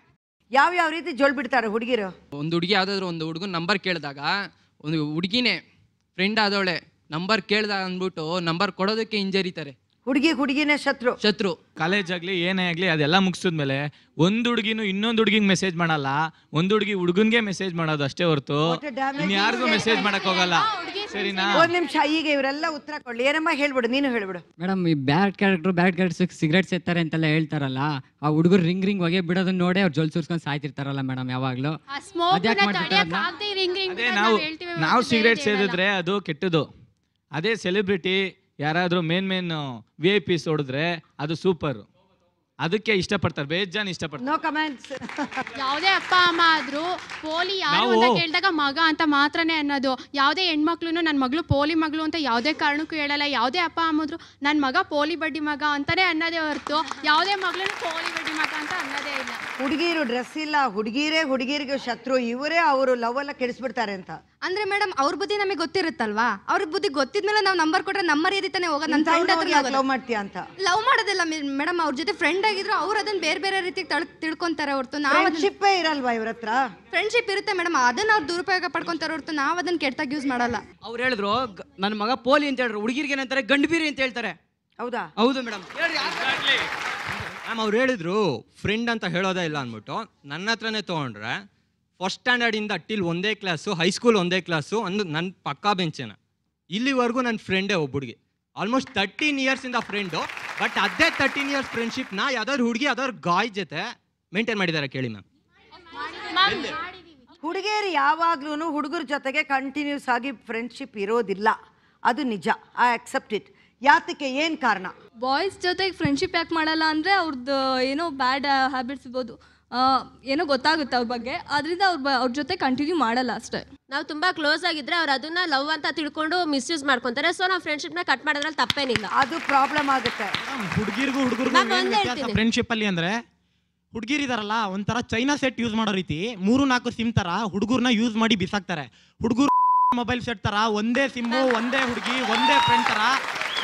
L: ಯಾವ ಯಾವ ರೀತಿ ಜೋಳ್ ಬಿಡ್ತಾರೆ ಹುಡುಗಿರು ಒಂದು ಹುಡುಗಿ ಯಾವ್ದಾದ್ರು ಒಂದು ಹುಡುಗನ ನಂಬರ್ ಕೇಳಿದಾಗ ಒಂದು ಹುಡುಗಿನೇ ಫ್ರೆಂಡ್ ಆದವಳೆ ನಂಬರ್ ಕೇಳ್ದ ಅಂದ್ಬಿಟ್ಟು ನಂಬರ್ ಕೊಡೋದಕ್ಕೆ ಹಿಂಜರಿತಾರೆ ಹುಡುಗಿ ಹುಡುಗಿನೇ ಶತ್ರು
N: ಶತ್ರು ಕಾಲೇಜ್ ಆಗ್ಲಿ ಏನೇ ಆಗಲಿ ಅದೆಲ್ಲ ಮುಗಿಸಿದ್ಮೇಲೆ ಒಂದು ಹುಡುಗಿನೂ ಇನ್ನೊಂದು ಹುಡುಗಿಗೆ ಮೆಸೇಜ್ ಮಾಡಲ್ಲ ಒಂದು ಹುಡುಗಿ ಹುಡುಗನ್ಗೆ ಮೆಸೇಜ್ ಮಾಡೋದು ಅಷ್ಟೇ
I: ಹೊರತು
A: ಯಾರಿಗೂ ಮೆಸೇಜ್ ಮಾಡಕ್ ಹೋಗಲ್ಲ ಸರಿನಾ ಒಂದ್ ನಿಮಿಷ ಈಗ ಇವರೆಲ್ಲ ಉತ್ತರ ಕೊಡ್ಲಿ ಏನಮ್ಮ ಹೇಳ್ಬಿಡು ನೀನು ಹೇಳ್ಬಿಡು
I: ಮೇಡಮ್ ಈ bad character bad character cigarette ಸೇತಾರೆ ಅಂತೆಲ್ಲ ಹೇಳ್ತಾರಲ್ಲ ಆ ಹುಡುಗರು ರಿಂಗ್ ರಿಂಗ್ ಹೊಗೆ ಬಿಡೋದನ್ನ ನೋಡಿ ಅವ್ರು ಜೊಲ್ ಸುರ್ಸ್ಕೊಂಡು ಸಾಯ್ತಿರ್ತಾರಲ್ಲ ಮೇಡಮ್ ಯಾವಾಗ್ಲೂ
F: ಅದೇ
E: ನಾವು ನಾವು ಸಿಗರೇಟ್ ಸೇದಿದ್ರೆ
I: ಅದು ಕೆಟ್ಟದು ಅದೇ ಸೆಲೆಬ್ರಿಟಿ
N: ಯಾರಾದರೂ main main V I Ps ಹೊಡೆದ್ರೆ ಅದು ಸೂಪರ್ ಅದಕ್ಕೆ ಇಷ್ಟಪಡ್ತಾರೆ ಬೇಜಾನ್ ಇಷ್ಟಪಡ್ತಾರೆ
E: ನೋ ಯಾವುದೇ ಅಪ್ಪ ಅಮ್ಮ ಆದ್ರೂ ಪೋಲಿ ಯಾರು ಅಂತ ಕೇಳಿದಾಗ ಮಗ ಅಂತ ಮಾತ್ರನೇ ಅನ್ನೋದು ಯಾವುದೇ ಹೆಣ್ಮಕ್ಳು ನನ್ನ ಮಗಳು ಪೋಲಿ ಮಗಳು ಅಂತ ಯಾವುದೇ ಕಾರಣಕ್ಕೂ ಹೇಳಲ್ಲ ಯಾವುದೇ ಅಪ್ಪ ಅಮ್ಮದ್ರು ನನ್ನ ಮಗ ಪೋಲಿ ಬಡ್ಡಿ ಮಗ ಅಂತಾನೆ ಅನ್ನೋದೇ ಹೊರತು ಯಾವುದೇ ಮಗಳು
J: ಪೋಲಿ
H: ಬಡ್ಡಿ ಮಗ ಅಂತ ಅನ್ನೋದೇ ಇಲ್ಲ
A: ಹುಡುಗಿರು ಡ್ರೆಸ್ ಇಲ್ಲ ಹುಡುಗಿರೇ ಹುಡುಗಿರಿಗೆ ಶತ್ರು ಇವರೇ ಅವರು ಲವ್
H: ಎಲ್ಲ ಕೆಡಿಸ್ಬಿಡ್ತಾರೆ ಅಂತ ಅಂದ್ರೆ ಮೇಡಮ್ ಅವ್ರ ಬುದ್ಧಿ ನಮಗೆ ಗೊತ್ತಿರುತ್ತಲ್ವಾ ಅವ್ರ ಬುದ್ಧಿ ಗೊತ್ತಿದ್ಮೇಲೆ ನಾವು ನಂಬರ್ ಕೊಟ್ರೆ ನಂಬರ್ ರೀತಿ ತಾನೇ ಹೋಗೋದು ನನ್ನ ಫ್ರೆಂಡ್ ಹತ್ರ ಲವ್ ಮಾಡ್ತೀಯ ಅಂತ ಲವ್ ಮಾಡೋದಿಲ್ಲ ಮೇಡಮ್ ಅವ್ರ ಜೊತೆ ಫ್ರೆಂಡ್ ಆಗಿದ್ರು ಅವ್ರು ಅದನ್ನ ಬೇರೆ ಬೇರೆ ರೀತಿ ತಿಳ್ಕೊಂತಾರೆ ಹೊರತು ನಾವು ಶಿಪ್ಪೇ ಇರಲ್ವಾ ಇವ್ರ ಹತ್ರ ಫ್ರೆಂಡ್ಶಿಪ್ ಇರುತ್ತೆ ಮೇಡಮ್ ಅದನ್ನ ಅವ್ರು ದುರುಪಯೋಗ ಪಡ್ಕೊಂತಾರೆ ಹೊರತು ನಾವು ಅದನ್ನ ಕೆಟ್ಟದಾಗ ಯೂಸ್ ಮಾಡಲ್ಲ
J: ಅವ್ರು ಹೇಳಿದ್ರು ನನ್ನ ಮಗ ಪೋಲಿ ಅಂತ ಹೇಳಿದ್ರು ಹುಡುಗಿರ್ಗೆ ಏನಂತಾರೆ ಗಂಡಬೀರಿ ಅಂತ ಹೇಳ್ತಾರೆ ಹೌದಾ ಹೌದು ಮೇಡಮ್ ಮ್ಯಾಮ್ ಅವ್ರು ಹೇಳಿದ್ರು
L: ಫ್ರೆಂಡ್ ಅಂತ ಹೇಳೋದೇ ಇಲ್ಲ ಅಂದ್ಬಿಟ್ಟು ನನ್ನ ಹತ್ರನೇ ತೊಗೊಂಡ್ರೆ ಫಸ್ಟ್ ಸ್ಟ್ಯಾಂಡರ್ಡಿಂದ ಟಿಲ್ ಒಂದೇ ಕ್ಲಾಸು ಹೈಸ್ಕೂಲ್ ಒಂದೇ ಕ್ಲಾಸು ಅಂದು ನನ್ನ ಪಕ್ಕಾ ಬೆಂಚೇನ ಇಲ್ಲಿವರೆಗೂ ನನ್ನ ಫ್ರೆಂಡೇ ಒಬ್ಬ ಆಲ್ಮೋಸ್ಟ್ ತರ್ಟೀನ್ ಇಂದ ಫ್ರೆಂಡು ಬಟ್ ಅದೇ ತರ್ಟೀನ್ ಇಯರ್ಸ್ ಫ್ರೆಂಡ್ಶಿಪ್ನ ಯಾವ್ದಾದ್ರು ಹುಡುಗಿ ಯಾವ್ದಾದ್ರು ಗಾಯ್ ಜೊತೆ ಮೇಂಟೈನ್ ಮಾಡಿದ್ದಾರೆ ಕೇಳಿ ಮ್ಯಾಮ್
A: ಹುಡುಗಿಯರು ಯಾವಾಗ್ಲೂ ಹುಡುಗರ ಜೊತೆಗೆ ಕಂಟಿನ್ಯೂಸ್ ಆಗಿ ಫ್ರೆಂಡ್ಶಿಪ್ ಇರೋದಿಲ್ಲ ಅದು ನಿಜ ಐ ಅಕ್ಸೆಪ್ಟ್
C: ಇಟ್ ಯಾತಕ್ಕೆ ಏನು ಕಾರಣ ಬಾಯ್ಸ್ ಜೊತೆಗೆ ಫ್ರೆಂಡ್ಶಿಪ್ ಯಾಕೆ ಮಾಡಲ್ಲ ಅಂದರೆ ಅವ್ರದ್ದು ಏನೋ ಬ್ಯಾಡ್ ಹ್ಯಾಬಿಟ್ಸ್ ಇರ್ಬೋದು ಏನೋ ಗೊತ್ತಾಗುತ್ತೆ ಅವ್ರ ಬಗ್ಗೆ ಅದರಿಂದ ಅವ್ರ ಅವ್ರ ಜೊತೆ ಕಂಟಿನ್ಯೂ ಮಾಡಲ್ಲ ಅಷ್ಟೇ ನಾವು ತುಂಬಾ ಕ್ಲೋಸ್ ಆಗಿದ್ರೆ ಅವ್ರು ಅದನ್ನ ಲವ್ ಅಂತ ತಿಳ್ಕೊಂಡು ಮಿಸ್ಯೂಸ್ ಮಾಡ್ಕೊಂತಾರೆ ಸೊ ನಾವು ಫ್ರೆಂಡ್ಶಿಪ್ ನ ಕಟ್ ಮಾಡೋದ್ರಲ್ಲಿ ತಪ್ಪೇನಿಲ್ಲ ಅದು ಪ್ರಾಬ್ಲಮ್ ಆಗುತ್ತೆ
K: ಹುಡುಗಿರ್ಗೂ ಫ್ರೆಂಡ್ಶಿಪ್ ಅಲ್ಲಿ ಅಂದ್ರೆ ಹುಡುಗಿರ್ ಇದಾರಲ್ಲ ಒಂಥರ ಚೈನಾ ಸೆಟ್ ಯೂಸ್ ಮಾಡೋ ರೀತಿ ಮೂರು ನಾಲ್ಕು ಸಿಮ್ ತರ ಹುಡುಗರ್ನ ಯೂಸ್ ಮಾಡಿ ಬಿಸಾಕ್ತಾರೆ ಹುಡುಗರು ಮೊಬೈಲ್ ಸೆಟ್ ತರ ಒಂದೇ ಸಿಮ್ಮು ಒಂದೇ ಹುಡುಗಿ ಒಂದೇ ಫ್ರೆಂಡ್ ತರ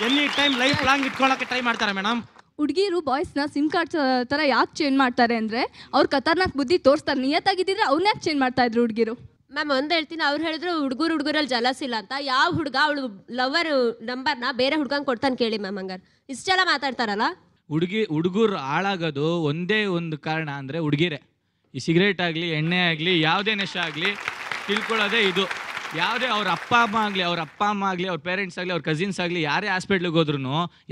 K: ಎನಿ ಟೈಮ್ ಲೈಫ್ ಲಾಂಗ್ ಇಟ್ಕೊಳಕ್ಕೆ ಟ್ರೈ ಮಾಡ್ತಾರೆ ಮೇಡಮ್
C: ಹುಡುಗಿರು ಬಾಯ್ಸ್ನ ಸಿಮ್ ಕಾರ್ಡ್ ಥರ ಯಾಕೆ ಚೇಂಜ್ ಮಾಡ್ತಾರೆ ಅಂದರೆ ಅವ್ರು ಖತರ್ನಾಕ್ ಬುದ್ಧಿ ತೋರಿಸ್ತಾರೆ ನಿಯತ್ತಾಗಿದ್ದಿದ್ರೆ ಅವ್ನ ಯಾಕೆ ಚೇಂಜ್ ಮಾಡ್ತಾ ಇದ್ರು ಹುಡುಗಿರು ಮ್ಯಾಮ್ ಒಂದು ಹೇಳ್ತೀನಿ ಅವ್ರು ಹೇಳಿದ್ರು ಹುಡುಗರು ಹುಡುಗರಲ್ಲಿ ಜಲಸ್ ಇಲ್ಲ ಅಂತ ಯಾವ ಹುಡುಗ ಅವಳು ಲವರ್ ನಂಬರ್ನ ಬೇರೆ ಹುಡುಗಂಗೆ ಕೊಡ್ತಾನೆ ಕೇಳಿ ಮ್ಯಾಮ್ ಹಂಗಾರೆ ಇಷ್ಟೆಲ್ಲ ಮಾತಾಡ್ತಾರಲ್ಲ
N: ಹುಡುಗಿ ಹುಡುಗರು ಹಾಳಾಗೋದು ಒಂದೇ ಒಂದು ಕಾರಣ ಅಂದರೆ ಹುಡುಗಿರೇ ಈ ಸಿಗರೇಟ್ ಆಗಲಿ ಎಣ್ಣೆ ಆಗಲಿ ಯಾವುದೇ ನೆಶ ಆಗಲಿ ತಿಳ್ಕೊಳ್ಳೋದೇ ಇದು ಯಾವುದೇ ಅವ್ರ ಅಪ್ಪ ಅಮ್ಮ ಆಗಲಿ ಅವ್ರ ಅಪ್ಪ ಅಮ್ಮ ಆಗಲಿ ಅವ್ರ ಪೇರೆಂಟ್ಸ್ ಆಗಲಿ ಅವ್ರ ಕಸಿನ್ಸ್ ಆಗಲಿ ಯಾರೇ ಹಾಸ್ಪಿಟ್ಲಿಗೆ ಹೋದ್ರೂ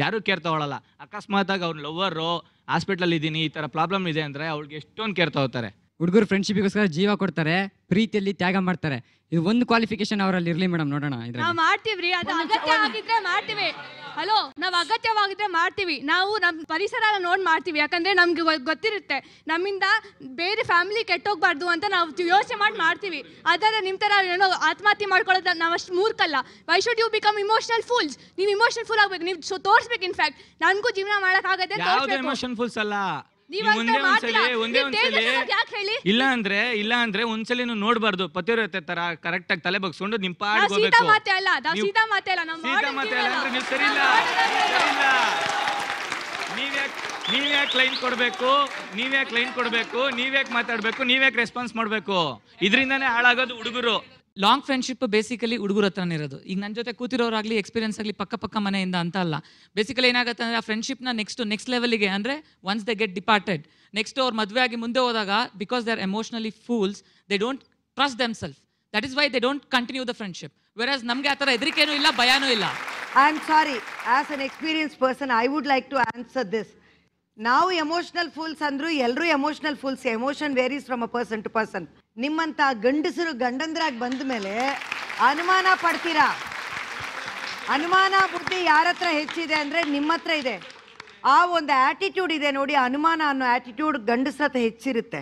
N: ಯಾರೂ ಕೇರ್ ತಗೊಳ್ಳಲ್ಲ ಅಕಸ್ಮಾತಾಗಿ ಅವ್ರ ಲವ್ವರು ಹಾಸ್ಪಿಟ್ಲಲ್ಲಿ ಇದ್ದೀನಿ ಈ
I: ಥರ ಪ್ರಾಬ್ಲಮ್ ಇದೆ ಅಂದರೆ ಅವ್ಳಿಗೆ ಎಷ್ಟೊಂದು ಕೇರ್ ತಗೋತಾರೆ ಹುಡುಗರು ಫ್ರೆಂಡ್ಶಿಪ್ಗೋಸ್ಕರ ಜೀವ ಕೊಡ್ತಾರೆ ಪ್ರೀತಿಯಲ್ಲಿ ತ್ಯಾಗ ಮಾಡ್ತಾರೆ ಇದು ಒಂದು ಕ್ವಾಲಿಫಿಕೇಶನ್ ಅವರಲ್ಲಿ ಇರಲಿ ಮೇಡಮ್ ನೋಡೋಣ
D: ಮಾಡ್ತೀವ್ರಿ ಅದು ಅಗತ್ಯ ಆಗಿದ್ರೆ ಮಾಡ್ತೀವಿ ಹಲೋ ನಾವು ಅಗತ್ಯವಾಗಿದ್ರೆ ಮಾಡ್ತೀವಿ ನಾವು ನಮ್ಮ ಪರಿಸರ ನೋಡಿ ಮಾಡ್ತೀವಿ ಯಾಕಂದ್ರೆ ನಮ್ಗೆ ಗೊತ್ತಿರುತ್ತೆ ನಮ್ಮಿಂದ ಬೇರೆ ಫ್ಯಾಮಿಲಿ ಕೆಟ್ಟೋಗ್ಬಾರ್ದು ಅಂತ ನಾವು ಯೋಚನೆ ಮಾಡಿ ಮಾಡ್ತೀವಿ ಅದರ ನಿಮ್ ತರ ಏನೋ ಆತ್ಮಹತ್ಯೆ ಮಾಡ್ಕೊಳ್ಳೋದು ನಾವು ಅಷ್ಟು ಮೂರ್ಖಲ್ಲ why should you become emotional fools ನೀವು ಇಮೋಷನ್ ಫುಲ್ ಆಗ್ಬೇಕು ನೀವು ತೋರ್ಸ್ಬೇಕು ತೋರಿಸ್ಬೇಕು ಇನ್ಫ್ಯಾಕ್ಟ್ ನನಗೂ ಜೀವನ ಮಾಡೋಕ್ಕಾಗತ್ತೆ ಯಾವ್ದು
N: ಫುಲ್ಸ್ ಅಲ್ಲ ಒಂದೇ ಒಂದ್ಸಲಿ ಒಂದೇ ಒಂದ್ಸಲಿ ಇಲ್ಲ ಅಂದ್ರೆ ಇಲ್ಲ ಅಂದ್ರೆ ಒಂದ್ಸಲಿ ನೀವು ನೋಡ್ಬಾರ್ದು ಪತಿವ್ರತೆ ತರ ಕರೆಕ್ಟಾಗಿ ಆಗಿ ತಲೆ ಬಗ್ಸ್ಕೊಂಡು ನಿಮ್ ಪಾಡ್ ಸೀತಾ ಮಾತೆ ಅಲ್ಲ ಸೀತಾ
D: ಮಾತೆ ಅಲ್ಲ ಸೀತಾ ಮಾತೆ ಅಲ್ಲ ಅಂದ್ರೆ ನೀವು
G: ಸರಿ
N: ಇಲ್ಲ ಯಾಕ್ ಲೈನ್ ಕೊಡಬೇಕು ನೀವ್ಯಾಕೆ ಲೈನ್ ಕೊಡಬೇಕು ನೀವ್ಯಾಕೆ ಮಾತಾಡಬೇಕು ನೀವ್ಯಾಕೆ ರೆಸ್ಪಾನ್ಸ್ ಮಾಡಬೇಕು ಇದರಿಂದಾನೇ ಹಾಳಾಗೋದು
I: ಹುಡುಗರು ಲಾಂಗ್ ಫ್ರೆಂಡ್ಶಿಪ್ ಬೇಸಿಕಲಿ ಹುಡುಗರ ಹತ್ರನೇ ಇರೋದು ಈಗ ನನ್ನ ಜೊತೆ ಕೂತಿರೋರಾಗಲಿ ಎಕ್ಸ್ಪೀರಿಯನ್ಸ್ ಆಗಲಿ ಪಕ್ಕ ಪಕ್ಕ ಮನೆಯಿಂದ ಅಂತ ಅಲ್ಲ ಬೇಸಿಕಲಿ ಏನಾಗುತ್ತೆ ಅಂದರೆ ಆ ಫ್ರೆಂಡ್ಶಿಪ್ನ ನೆಕ್ಸ್ಟ್ ನೆಕ್ಸ್ಟ್ ಲೆವೆಲ್ಗೆ ಅಂದರೆ once they get departed next ಅವ್ರು ಮದುವೆ ಆಗಿ ಮುಂದೆ ಹೋದಾಗ because they are emotionally fools they don't trust them self that is why they don't continue the friendship as ನಮಗೆ ಆ ಥರ ಹೆದರಿಕೆನೂ ಇಲ್ಲ ಭಯನೂ ಇಲ್ಲ I am
A: sorry as an experience person I would like to answer this ನಾವು emotional fools ಅಂದ್ರು ಎಲ್ಲರೂ emotional fools emotion varies from a person to person ನಿಮ್ಮಂತ ಗಂಡಸರು ಗಂಡಂದ್ರಾಗಿ ಬಂದ ಮೇಲೆ ಅನುಮಾನ ಪಡ್ತೀರಾ ಅನುಮಾನ ಬುದ್ಧಿ ಯಾರ ಹತ್ರ ಹೆಚ್ಚಿದೆ ಅಂದ್ರೆ ನಿಮ್ಮ ಹತ್ರ ಇದೆ ಆ ಒಂದು ಆಟಿಟ್ಯೂಡ್ ಇದೆ ನೋಡಿ ಅನುಮಾನ ಅನ್ನೋ ಆಟಿಟ್ಯೂಡ್ ಗಂಡಸ್ರ ಹತ್ರ ಹೆಚ್ಚಿರುತ್ತೆ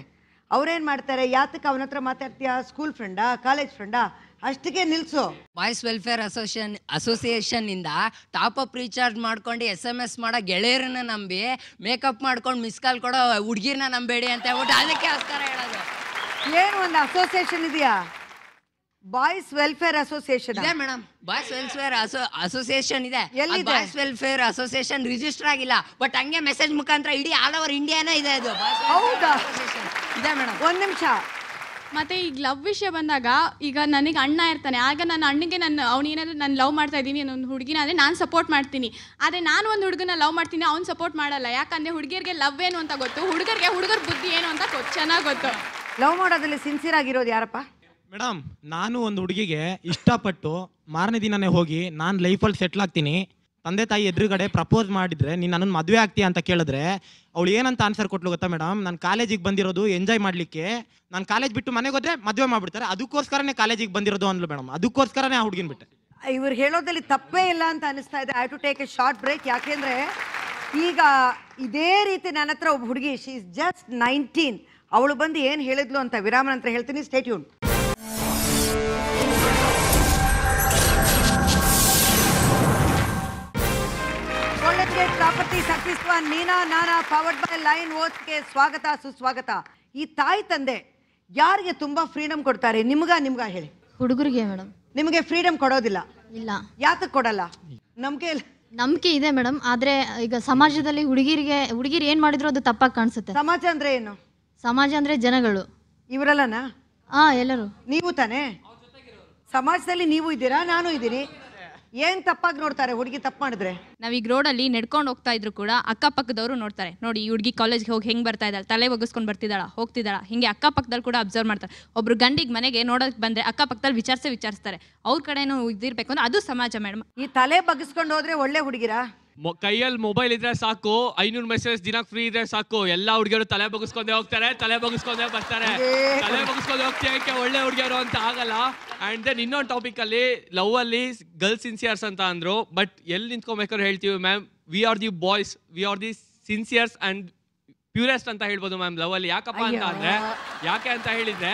A: ಅವ್ರೇನು ಮಾಡ್ತಾರೆ ಯಾತಕ್ಕೆ ಅವನ ಹತ್ರ ಮಾತಾಡ್ತೀಯಾ ಸ್ಕೂಲ್ ಫ್ರೆಂಡಾ
G: ಕಾಲೇಜ್ ಫ್ರೆಂಡಾ ಅಷ್ಟಕ್ಕೆ ನಿಲ್ಸು ಬಾಯ್ಸ್ ವೆಲ್ಫೇರ್ ಅಸೋಸಿಯೇಷನ್ ಅಸೋಸಿಯೇಷನ್ ಇಂದ ಟಾಪ್ ಅಪ್ ರೀಚಾರ್ಜ್ ಮಾಡ್ಕೊಂಡು ಎಸ್ ಎಂ ಎಸ್ ಮಾಡೋ ಗೆಳೆಯರನ್ನ ನಂಬಿ ಮೇಕಪ್ ಮಾಡ್ಕೊಂಡು ಮಿಸ್ ಕಾಲ್ ಕೊಡೋ ಹುಡುಗಿರ್ನ ನಂಬೇಡಿ ಅಂತ ಹೇಳ್ಬಿಟ್ಟು ಅದಕ್ಕೆ ಆಸ್ಕಾರ ಹೇಳೋದು ಏನು ಒಂದು ಅಸೋಸಿಯೇಷನ್ ಇದೆಯಾ ಬಾಯ್ಸ್ ವೆಲ್ಫೇರ್ ಅಸೋಸಿಯೇಷನ್ ಇದೆ ಮೇಡಮ್ ಬಾಯ್ಸ್ ವೆಲ್ಫೇರ್ ಅಸೋಸಿಯೇಷನ್ ಇದೆ ಎಲ್ಲಿ ಬಾಯ್ಸ್ ವೆಲ್ಫೇರ್ ಅಸೋಸಿಯೇಷನ್ ರಿಜಿಸ್ಟರ್ ಆಗಿಲ್ಲ ಬಟ್ ಹಂಗೆ ಮೆಸೇಜ್ ಮುಖಾಂತರ ಇಡೀ ಆಲ್ ಓವರ್ ಇಂಡಿಯಾನೇ ಇದೆ ಅದು ಹೌದಾ ಇದೆ ಮೇಡಮ್ ಒಂದ್ ನಿಮಿಷ ಮತ್ತೆ ಈಗ ಲವ್ ವಿಷಯ ಬಂದಾಗ
E: ಈಗ ನನಗೆ ಅಣ್ಣ ಇರ್ತಾನೆ ಆಗ ನನ್ನ ಅಣ್ಣಿಗೆ ನಾನು ಅವ್ನು ಏನಾದ್ರೂ ನಾನು ಲವ್ ಮಾಡ್ತಾ ಇದ್ದೀನಿ ಒಂದು ಹುಡುಗಿನ ಅಂದರೆ ನಾನು ಸಪೋರ್ಟ್ ಮಾಡ್ತೀನಿ ಆದರೆ ನಾನು ಒಂದು ಹುಡುಗನ ಲವ್ ಮಾಡ್ತೀನಿ ಅವ್ನು ಸಪೋರ್ಟ್ ಮಾಡಲ್ಲ ಯಾಕಂದರೆ ಹುಡುಗಿಯರಿಗೆ ಲವ್ ಏನು ಅಂತ ಗೊತ್ತು
A: ಹುಡುಗರಿಗೆ ಹುಡುಗರ ಬುದ್ಧಿ ಏನು ಅಂತ ಚೆನ್ನಾಗಿ ಗೊತ್ತು ಲವ್ ಮಾಡೋದ್ರಲ್ಲಿ ಸಿನ್ಸಿಯರ್ ಆಗಿರೋದು ಯಾರಪ್ಪ
K: ಮೇಡಮ್ ನಾನು ಒಂದು ಹುಡುಗಿಗೆ ಇಷ್ಟಪಟ್ಟು ಮಾರನೇ ದಿನನೇ ಹೋಗಿ ನಾನು ಲೈಫಲ್ಲಿ ಸೆಟ್ಲ್ ಆಗ್ತೀನಿ ತಂದೆ ತಾಯಿ ಎದುರುಗಡೆ ಪ್ರಪೋಸ್ ಮಾಡಿದರೆ ನೀನು ನನ್ನ ಮದುವೆ ಆಗ್ತೀಯ ಅಂತ ಕೇಳಿದ್ರೆ ಅವಳು ಏನಂತ ಆನ್ಸರ್ ಕೊಟ್ಲು ಗೊತ್ತಾ ಮೇಡಮ್ ನಾನು ಕಾಲೇಜಿಗೆ ಬಂದಿರೋದು ಎಂಜಾಯ್ ಮಾಡಲಿಕ್ಕೆ ನಾನು ಕಾಲೇಜ್ ಬಿಟ್ಟು ಮನೆಗೆ ಹೋದ್ರೆ ಮದುವೆ ಮಾಡ್ಬಿಡ್ತಾರೆ ಅದಕ್ಕೋಸ್ಕರನೇ ಕಾಲೇಜಿಗೆ ಬಂದಿರೋದು ಅನ್ಲು ಮೇಡಮ್ ಅದಕ್ಕೋಸ್ಕರನೇ ಆ ಹುಡುಗಿನ ಬಿಟ್ಟೆ
A: ಇವ್ರು ಹೇಳೋದಲ್ಲಿ ತಪ್ಪೇ ಇಲ್ಲ ಅಂತ ಅನಿಸ್ತಾ ಇದೆ I to take a short break ಯಾಕೆಂದ್ರೆ ಈಗ ಇದೇ ರೀತಿ ನನ್ನ ಹತ್ರ ಒಬ್ಬ ಹುಡುಗಿ ಶಿ ಇಸ್ ಜಸ್ಟ್ ನೈನ್ಟೀನ್ ಅವಳು ಬಂದು ಏನು ಹೇಳಿದ್ಲು ಅಂತ ವಿರಾಮ ನಂತರ ಹೇಳ್ತೀನಿ ಸ್ಟೇಟ್ಯೂನ್ ಪ್ರಜಾಪತಿ ಸಖಿಸ್ವ ನೀನಾ ನಾನಾ ಪವರ್ಡ್ ಬೈ ಲೈನ್ ಓತ್ಗೆ ಸ್ವಾಗತ ಸುಸ್ವಾಗತ ಈ ತಾಯಿ ತಂದೆ ಯಾರಿಗೆ ತುಂಬಾ ಫ್ರೀಡಮ್ ಕೊಡ್ತಾರೆ ನಿಮ್ಗ ನಿಮ್ಗ
G: ಹೇಳಿ ಹುಡುಗರಿಗೆ ಮೇಡಮ್ ನಿಮಗೆ ಫ್ರೀಡಮ್ ಕೊಡೋದಿಲ್ಲ ಇಲ್ಲ ಯಾತಕ್ಕೆ ಕೊಡಲ್ಲ ನಮ್ಗೆ ನಂಬಿಕೆ ಇದೆ ಮೇಡಮ್ ಆದ್ರೆ ಈಗ ಸಮಾಜದಲ್ಲಿ ಹುಡುಗಿರಿಗೆ ಹುಡುಗಿರ್ ಏನ್ ಮಾಡಿದ್ರು ಅದು ತಪ್ಪಾಗಿ ಕಾಣಿಸುತ್ತೆ ಸಮಾಜ ಅಂದ್ರೆ ಏನು ಸಮಾಜ ಅಂದ್ರೆ ಜನಗಳು ಇವರಲ್ಲನಾ ಹಾ ಎಲ್ಲರೂ ನೀವು ತಾನೇ
C: ಸಮಾಜದಲ್ಲಿ ನೀವು ಇದ್ದೀರಾ ನಾನು ಇದ್ದೀನಿ ಏನ್ ತಪ್ಪಾಗಿ ನೋಡ್ತಾರೆ ಹುಡುಗಿ ತಪ್ಪು ಮಾಡಿದ್ರೆ ನಾವೀಗ ಅಲ್ಲಿ ನಡ್ಕೊಂಡು ಹೋಗ್ತಾ ಇದ್ರು ಕೂಡ ಅಕ್ಕಪಕ್ಕದವರು ನೋಡ್ತಾರೆ ನೋಡಿ ಈ ಹುಡುಗಿ ಕಾಲೇಜ್ಗೆ ಹೋಗಿ ಹೆಂಗೆ ಬರ್ತಾ ಇದ್ದಾಳೆ ತಲೆ ಒಗ್ಗಿಸ್ಕೊಂಡು ಬರ್ತಿದ್ದಾಳ ಹೋಗ್ತಿದ್ದಾಳ ಹಿಂಗೆ ಅಕ್ಕಪಕ್ಕದಲ್ಲಿ ಕೂಡ ಅಬ್ಸರ್ವ್ ಮಾಡ್ತಾರೆ ಒಬ್ರು ಗಂಡಿಗೆ ಮನೆಗೆ ನೋಡೋಕೆ ಬಂದ್ರೆ ಅಕ್ಕಪಕ್ಕದಲ್ಲಿ ವಿಚಾರಿಸೇ ವಿಚಾರಿಸ್ತಾರೆ ಅವ್ರ ಕಡೆನೂ ಇದಿರ್ಬೇಕು ಅಂದ್ರೆ ಅದು ಸಮಾಜ ಮೇಡಮ್ ಈ ತಲೆ ಬಗ್ಗಿಸ್ಕೊಂಡು ಹೋದ್ರೆ ಒಳ್ಳೆ ಹುಡುಗಿರಾ
M: ಕೈಯಲ್ಲಿ ಮೊಬೈಲ್ ಇದ್ರೆ ಸಾಕು ಐನೂರು ಮೆಸೇಜ್ ದಿನ ಫ್ರೀ ಇದ್ರೆ ಸಾಕು ಎಲ್ಲ ಹುಡುಗಿಯರು ತಲೆ ಬಗ್ಸ್ಕೊಂಡೆ ಹೋಗ್ತಾರೆ ತಲೆ ಬಗ್ಸ್ಕೊಂಡೆ ಬರ್ತಾರೆ ತಲೆ ಬಗ್ಸ್ಕೊಂಡು ಹೋಗ್ತೀಯಕ್ಕೆ ಒಳ್ಳೆ ಹುಡುಗಿಯರು ಅಂತ ಆಗಲ್ಲ ಅಂಡ್ ದೆನ್ ಇನ್ನೊಂದು ಟಾಪಿಕ್ ಅಲ್ಲಿ ಲವ್ ಅಲ್ಲಿ ಗರ್ಲ್ಸ್ ಸಿನ್ಸಿಯರ್ಸ್ ಅಂತ ಅಂದ್ರು ಬಟ್ ಎಲ್ಲಿ ನಿಂತ್ಕೊಬೇಕಾದ್ರೆ ಹೇಳ್ತೀವಿ ma'am we are the boys we are the sinceres and purest ಅಂತ ಹೇಳ್ಬೋದು ಮ್ಯಾಮ್ ಲವ್ ಅಲ್ಲಿ ಯಾಕಪ್ಪ ಅಂತ ಅಂದ್ರೆ ಯಾಕೆ ಅಂತ ಹೇಳಿದ್ರೆ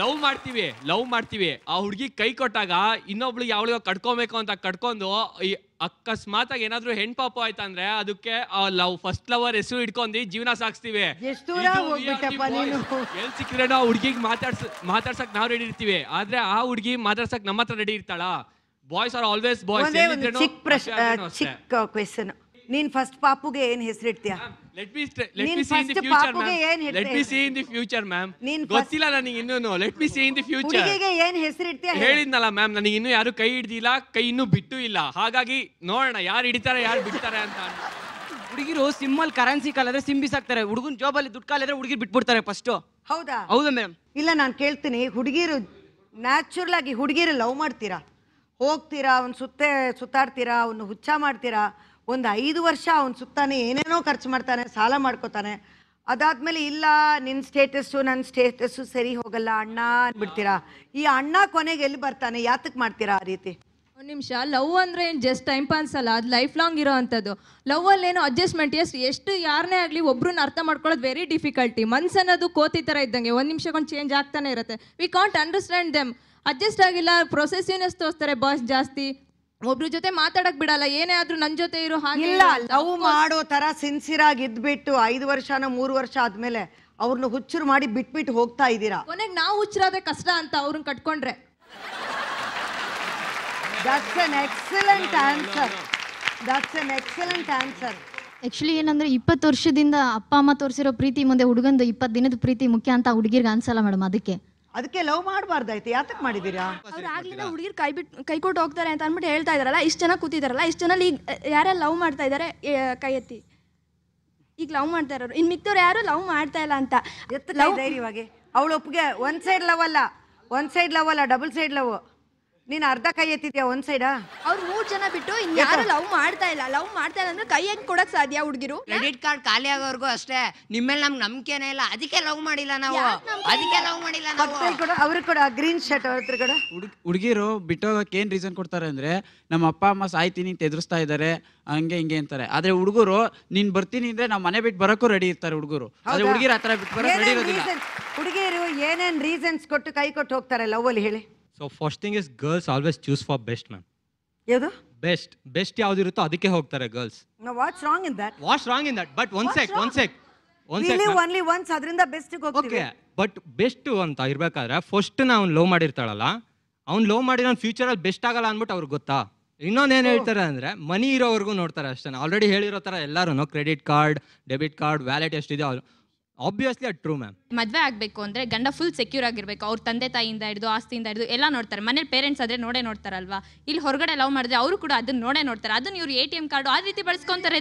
M: ಲವ್ ಮಾಡ್ತೀವಿ ಲವ್ ಮಾಡ್ತೀವಿ ಆ ಹುಡುಗಿ ಕೈ ಕೊಟ್ಟಾಗ ಇನ್ನೊಬ್ಳು ಯಾವಳಿಗೋ ಕಟ್ಕೊಬೇಕು ಅಂತ ಕಟ್ಕೊಂಡು ಈ ಅಕಸ್ಮಾತಾಗಿ ಏನಾದ್ರೂ ಹೆಣ್ ಪಾಪು ಆಯ್ತಾ ಅಂದ್ರೆ ಅದಕ್ಕೆ ಲವ್ ಫಸ್ಟ್ ಲವರ್ ಹೆಸರು ಇಟ್ಕೊಂಡಿ ಜೀವನ ಸಾಗಿಸ್ತೀವಿ
A: ಎಲ್
M: ಸಿಕ್ಕಿದ್ರೆ ಆ ಹುಡುಗಿಗೆ ಮಾತಾಡ್ಸ ಮಾತಾಡ್ಸಕ್ ನಾವ್ ರೆಡಿ ಇರ್ತೀವಿ ಆದ್ರೆ ಆ ಹುಡುಗಿ ಮಾತಾಡ್ಸಕ್ ನಮ್ಮ ಹತ್ರ ರೆಡಿ ಇರ್ತಾಳ ಬಾಯ್ಸ್ ಆರ್ ಆಲ್ವೇಸ್ ಬಾಯ್ಸ್
A: ಚಿಕ್ಕ ನೀನ್ ಫಸ್ಟ್ ಪಾಪುಗೆ ಏನ್ ಇಡ್ತೀಯಾ
M: let let in the future ma'am let in ಗೊತ್ತಿಲ್ಲ ನನಗೆ let me see in the future ಹುಡುಗಿಗೆ
A: ಏನು ಹೆಸರಿಡ್ತೀಯ ಹೇಳಿದ್ನಲ್ಲ
M: ಮ್ಯಾಮ್ ನನಗೆ ಇನ್ನೂ ಯಾರು ಕೈ ಹಿಡ್ದಿಲ್ಲ ಕೈ ಇನ್ನೂ ಬಿಟ್ಟು ಇಲ್ಲ ಹಾಗಾಗಿ ನೋಡೋಣ ಯಾರು ಹಿಡಿತಾರೆ ಯಾರು ಬಿಡ್ತಾರೆ ಅಂತ
A: ಹುಡುಗಿರು ಸಿಮ್ಮಲ್ ಕರೆನ್ಸಿ ಕಾಲಿದ್ರೆ ಸಿಮ್ ಬಿಸಾಕ್ತಾರೆ ಹುಡುಗನ ಅಲ್ಲಿ
G: ದುಡ್ಡು ಕಾಲಿದ್ರೆ ಹುಡುಗಿರು ಬಿಟ್ಬಿಡ್ತಾರೆ ಫಸ್ಟ್ ಹೌದಾ ಹೌದಾ ಮ್ಯಾಮ್
A: ಇಲ್ಲ ನಾನು ಕೇಳ್ತೀನಿ ಹುಡುಗಿರು ನ್ಯಾಚುರಲ್ ಆಗಿ ಹುಡುಗಿರು ಲವ್ ಮಾಡ್ತೀರಾ ಹೋಗ್ತೀರಾ ಅವ್ನು ಸುತ್ತೆ ಸುತ್ತಾಡ್ತೀರಾ ಅವನು ಹುಚ್ಚ ಮಾಡ್ತೀರಾ ಒಂದು ಐದು ವರ್ಷ ಅವ್ನು ಸುತ್ತಾನೆ ಏನೇನೋ ಖರ್ಚು ಮಾಡ್ತಾನೆ ಸಾಲ ಮಾಡ್ಕೋತಾನೆ ಅದಾದ್ಮೇಲೆ ಇಲ್ಲ ನಿನ್ನ ಸ್ಟೇಟಸ್ಸು ನನ್ನ ಸ್ಟೇಟಸ್ಸು ಸರಿ ಹೋಗಲ್ಲ ಅಣ್ಣ ಅಂದ್ಬಿಡ್ತೀರಾ ಈ
C: ಅಣ್ಣ ಕೊನೆಗೆ ಎಲ್ಲಿ ಬರ್ತಾನೆ ಯಾತಕ್ಕೆ ಮಾಡ್ತೀರಾ ಆ ರೀತಿ ಒಂದು ನಿಮಿಷ ಲವ್ ಅಂದರೆ ಏನು ಜಸ್ಟ್ ಟೈಮ್ ಪಾಸ್ ಅಲ್ಲ ಅದು ಲೈಫ್ ಲಾಂಗ್ ಇರೋ ಅಂಥದ್ದು ಏನೋ ಅಡ್ಜಸ್ಟ್ಮೆಂಟ್ ಎಷ್ಟು ಎಷ್ಟು ಯಾರನ್ನೇ ಆಗಲಿ ಒಬ್ರನ್ನ ಅರ್ಥ ಮಾಡ್ಕೊಳ್ಳೋದು ವೆರಿ ಡಿಫಿಕಲ್ಟಿ ಮನ್ಸು ಅನ್ನೋದು ಕೋತಿ ಥರ ಇದ್ದಂಗೆ ಒಂದು ನಿಮಿಷಕ್ಕೊಂದು ಚೇಂಜ್ ಆಗ್ತಾನೆ ಇರುತ್ತೆ we can't understand them adjust ಆಗಿಲ್ಲ ಪ್ರೊಸೆಸಿವ್ನೆಸ್ ತೋರಿಸ್ತಾರೆ ಬಾಯ್ಸ್ ಜಾಸ್ತಿ ಒಬ್ರ ಜೊತೆ ಮಾತಾಡಕ್ ಬಿಡಲ್ಲ ಏನೇ ಆದ್ರೂ ನನ್ ಜೊತೆ ಇರೋ ಹಾಗೆ ಇಲ್ಲ ಲವ್ ಮಾಡೋ
A: ತರ ಸಿನ್ಸಿಯರ್ ಆಗಿ ಇದ್ಬಿಟ್ಟು ಐದು ವರ್ಷನ ಮೂರು ವರ್ಷ ಆದ್ಮೇಲೆ ಅವ್ರನ್ನ ಹುಚ್ಚರು ಮಾಡಿ ಬಿಟ್ಬಿಟ್ಟು ಹೋಗ್ತಾ ಇದ್ದೀರಾ
C: ಕೊನೆಗ್ ನಾವು ಹುಚ್ಚರಾದ್ರೆ ಕಷ್ಟ ಅಂತ ಅವ್ರನ್ನ ಕಟ್ಕೊಂಡ್ರೆ ದಟ್ಸ್ ಏನಂದ್ರೆ ಎಕ್ಸಲೆಂಟ್ ಆನ್ಸರ್
A: ದಟ್ಸ್
H: ಆ್ಯಕ್ಚುಲಿ ಏನಂದರೆ ಇಪ್ಪತ್ತು ವರ್ಷದಿಂದ ಅಪ್ಪ ಅಮ್ಮ ತೋರಿಸಿರೋ ಪ್ರೀತಿ ಮುಂದೆ ಹುಡುಗಂದು ಇಪ್ಪತ್ತು ದಿನದ ಪ್ರೀತಿ ಮುಖ್ಯ ಅಂತ ಹುಡುಗಿರ್ಗೆ ಅನ್ಸಲ್ಲ ಮೇಡಮ್ ಅದಕ್ಕೆ ಅದಕ್ಕೆ ಲವ್ ಮಾಡಬಾರ್ದಾಯ್ತು ಯಾತಕ್ಕೆ ಮಾಡಿದೀರಾ ಅವ್ರು ಆಗ್ಲಿಲ್ಲ ಹುಡುಗಿರ್ ಕೈ ಬಿಟ್ ಕೈ ಕೊಟ್ಟು ಹೋಗ್ತಾರೆ ಅಂತ ಅಂದ್ಬಿಟ್ಟು ಹೇಳ್ತಾ ಇದಾರಲ್ಲ ಇಷ್ಟು ಜನ ಕೂತಿದಾರಲ್ಲ ಇಷ್ಟು ಜನ ಈಗ ಯಾರ್ಯಾರು ಲವ್ ಮಾಡ್ತಾ ಇದಾರೆ ಕೈ ಎತ್ತಿ ಈಗ ಲವ್ ಮಾಡ್ತಾ ಇರೋರು ಇನ್ ಮಿಕ್ದವ್ರು ಯಾರು ಲವ್
G: ಮಾಡ್ತಾ ಇಲ್ಲ ಅಂತ ಲವ್ ಅವಳು ಒಪ್ಪಿಗೆ ಒಂದ್ ಸೈಡ್ ಲವ್ ಅಲ್ಲ ಒಂದ್ ಸೈಡ್ ಲವ್ ಅಲ್ಲ ಡಬಲ್ ಸೈಡ್ ಲವ್ ನೀನ್ ಅರ್ಧ ಕೈ ಎತ್ತಿದ್ಯಾ ಒಂದ್ ಸೈಡಾ ಅವ್ರು ಮೂರ್ ಜನ
H: ಬಿಟ್ಟು ಯಾರು ಲವ್
G: ಮಾಡ್ತಾ ಇಲ್ಲ ಲವ್ ಮಾಡ್ತಾ ಇಲ್ಲ ಅಂದ್ರೆ ಕೈ ಹೆಂಗ್ ಕೊಡಕ್ ಸಾಧ್ಯ ಹುಡುಗಿರು ಕ್ರೆಡಿಟ್ ಕಾರ್ಡ್ ಖಾಲಿ ಆಗೋರ್ಗು ಅಷ್ಟೇ ನಿಮ್ಮೇಲೆ ನಮ್ ನಂಬಿಕೆನೇ ಇಲ್ಲ ಅದಕ್ಕೆ ಲವ್ ಮಾಡಿಲ್ಲ ನಾವು ಅದಕ್ಕೆ ಲವ್ ಮಾಡಿಲ್ಲ ನಾವು
A: ಕೂಡ ಗ್ರೀನ್ ಶರ್ಟ್ ಅವ್ರ ಕೂಡ
K: ಹುಡುಗಿರು ಬಿಟ್ಟೋಗಕ್ಕೆ ಏನ್ ರೀಸನ್ ಕೊಡ್ತಾರೆ ಅಂದ್ರೆ ನಮ್ಮ ಅಪ್ಪ ಅಮ್ಮ ಸಾಯ್ತೀನಿ ಅಂತ ಇದಾರೆ ಹಂಗೆ ಹಿಂಗೆ ಅಂತಾರೆ ಆದ್ರೆ ಹುಡುಗರು ನೀನ್ ಬರ್ತೀನಿ ಅಂದ್ರೆ ನಾವು ಮನೆ ಬಿಟ್ಟು ಬರೋಕು ರೆಡಿ ಇರ್ತಾರೆ ಹುಡುಗರು ಆದ್ರೆ ಹುಡುಗಿರ ಹತ್ರ ಬಿಟ್ಟು
A: ಹುಡುಗಿಯರು ಏನೇನ್ ರೀಸನ್ಸ್ ಕೊಟ್ಟು ಕೈ ಕೊಟ್ಟು ಹೋಗ್ತಾರೆ ಲವ್ ಅಲ್ಲಿ ಹೇಳಿ
L: so first thing is girls always choose for best ma'am ಯಾವುದು ಬೆಸ್ಟ್ ಬೆಸ್ಟ್ ಯಾವ್ದಿರುತ್ತೋ ಅದಕ್ಕೆ ಹೋಗ್ತಾರೆ girls what's wrong in that what's wrong in that but one sec one sec one
A: once ಅದರಿಂದ ಬೆಸ್ಟ್ ಓಕೆ
L: ಬಟ್ ಬೆಸ್ಟ್ ಅಂತ ಇರ್ಬೇಕಾದ್ರೆ first ನಾ ಅವ್ನು love ಮಾಡಿರ್ತಾಳಲ್ಲ ಅವ್ನು ಲವ್ ಮಾಡಿ ನಾನು ಫ್ಯೂಚರಲ್ಲಿ ಬೆಸ್ಟ್ ಆಗಲ್ಲ ಅಂದ್ಬಿಟ್ಟು ಅವ್ರಿಗೆ ಗೊತ್ತಾ ಇನ್ನೊಂದು ಏನು ಹೇಳ್ತಾರೆ ಅಂದ್ರೆ ಮನಿ ಇರೋವರೆಗೂ ನೋಡ್ತಾರೆ ಅಷ್ಟೇ ಆಲ್ರೆಡಿ ಹೇಳಿರೋ ಥರ ಎಲ್ಲರೂ credit card debit card wallet ಎಷ್ಟಿದೆ ಅವ್ರು ಆಬ್ವಿಯಸ್ಲಿ ಅಟ್ ಟ್ರೂ ಮ್ಯಾಮ್
C: ಮದುವೆ ಆಗಬೇಕು ಅಂದ್ರೆ ಗಂಡ ಫುಲ್ ಸೆಕ್ಯೂರ್ ಆಗಿರಬೇಕು ಅವ್ರ ತಂದೆ ತಾಯಿಯಿಂದ ಹಿಡಿದು ಆಸ್ತಿಯಿಂದ ಹಿಡಿದು ಎಲ್ಲ ನೋಡ್ತಾರೆ ಮನೇಲಿ ಪೇರೆಂಟ್ಸ್ ಆದರೆ ನೋಡೇ ನೋಡ್ತಾರಲ್ವಾ ಇಲ್ಲಿ ಹೊರಗಡೆ ಲವ್ ಮಾಡಿದ್ರೆ ಅವರು ಕೂಡ ಅದನ್ನ ನೋಡೇ ನೋಡ್ತಾರೆ ಅದನ್ನ ಇವ್ರು ಎ ಟಿ ಎಂ ಆ ರೀತಿ ಬಳಸ್ಕೊಂತಾರೆ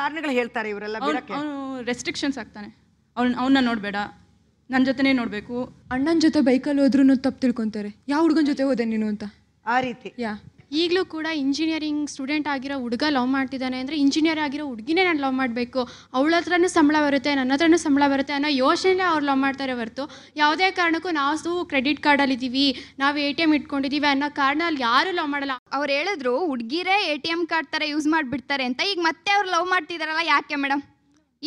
C: ಕಾರಣಗಳು ಹೇಳ್ತಾರೆ ಇವರೆಲ್ಲ ರೆಸ್ಟ್ರಿಕ್ಷನ್ಸ್ ಆಗ್ತಾನೆ
E: ಅವ್ನು ಅವನ್ನ ನೋಡಬೇಡ
C: ನನ್ನ ಜೊತೆ ನೋಡಬೇಕು ಅಣ್ಣನ ಜೊತೆ ಬೈಕಲ್ಲಿ ಹೋದ್ರೂ ತಪ್ಪು ತಿಳ್ಕೊಂತಾರೆ ಯಾವ ಹುಡುಗನ ಜೊತೆ ಹೋದೆ ನೀನು ಅಂತ ಆ ರೀತಿ ಯಾ
E: ಈಗಲೂ ಕೂಡ ಇಂಜಿನಿಯರಿಂಗ್ ಸ್ಟೂಡೆಂಟ್ ಆಗಿರೋ ಹುಡುಗ ಲವ್ ಮಾಡ್ತಿದ್ದಾನೆ ಅಂದರೆ ಇಂಜಿನಿಯರ್ ಆಗಿರೋ ಹುಡುಗಿನೇ ನಾನು ಲವ್ ಮಾಡಬೇಕು ಅವಳ ಹತ್ರನೂ ಸಂಬಳ ಬರುತ್ತೆ ನನ್ನ ಹತ್ರನೂ ಸಂಬಳ ಬರುತ್ತೆ ಅನ್ನೋ ಯೋಚನೆ ಅವ್ರು ಲವ್ ಮಾಡ್ತಾರೆ ಹೊರತು ಯಾವುದೇ ಕಾರಣಕ್ಕೂ ನಾವು ಕ್ರೆಡಿಟ್ ಕಾರ್ಡಲ್ಲಿದ್ದೀವಿ ನಾವು
H: ಎ ಟಿ ಎಮ್ ಇಟ್ಕೊಂಡಿದ್ದೀವಿ ಅನ್ನೋ ಕಾರಣ ಅಲ್ಲಿ ಯಾರೂ ಲವ್ ಮಾಡಲ್ಲ ಅವ್ರು ಹೇಳಿದ್ರು ಹುಡುಗಿರೇ ಎ ಟಿ ಎಮ್ ಕಾರ್ಡ್ ಥರ ಯೂಸ್ ಮಾಡಿಬಿಡ್ತಾರೆ ಅಂತ ಈಗ ಮತ್ತೆ ಅವ್ರು ಲವ್ ಮಾಡ್ತಿದಾರಲ್ಲ ಯಾಕೆ ಮೇಡಮ್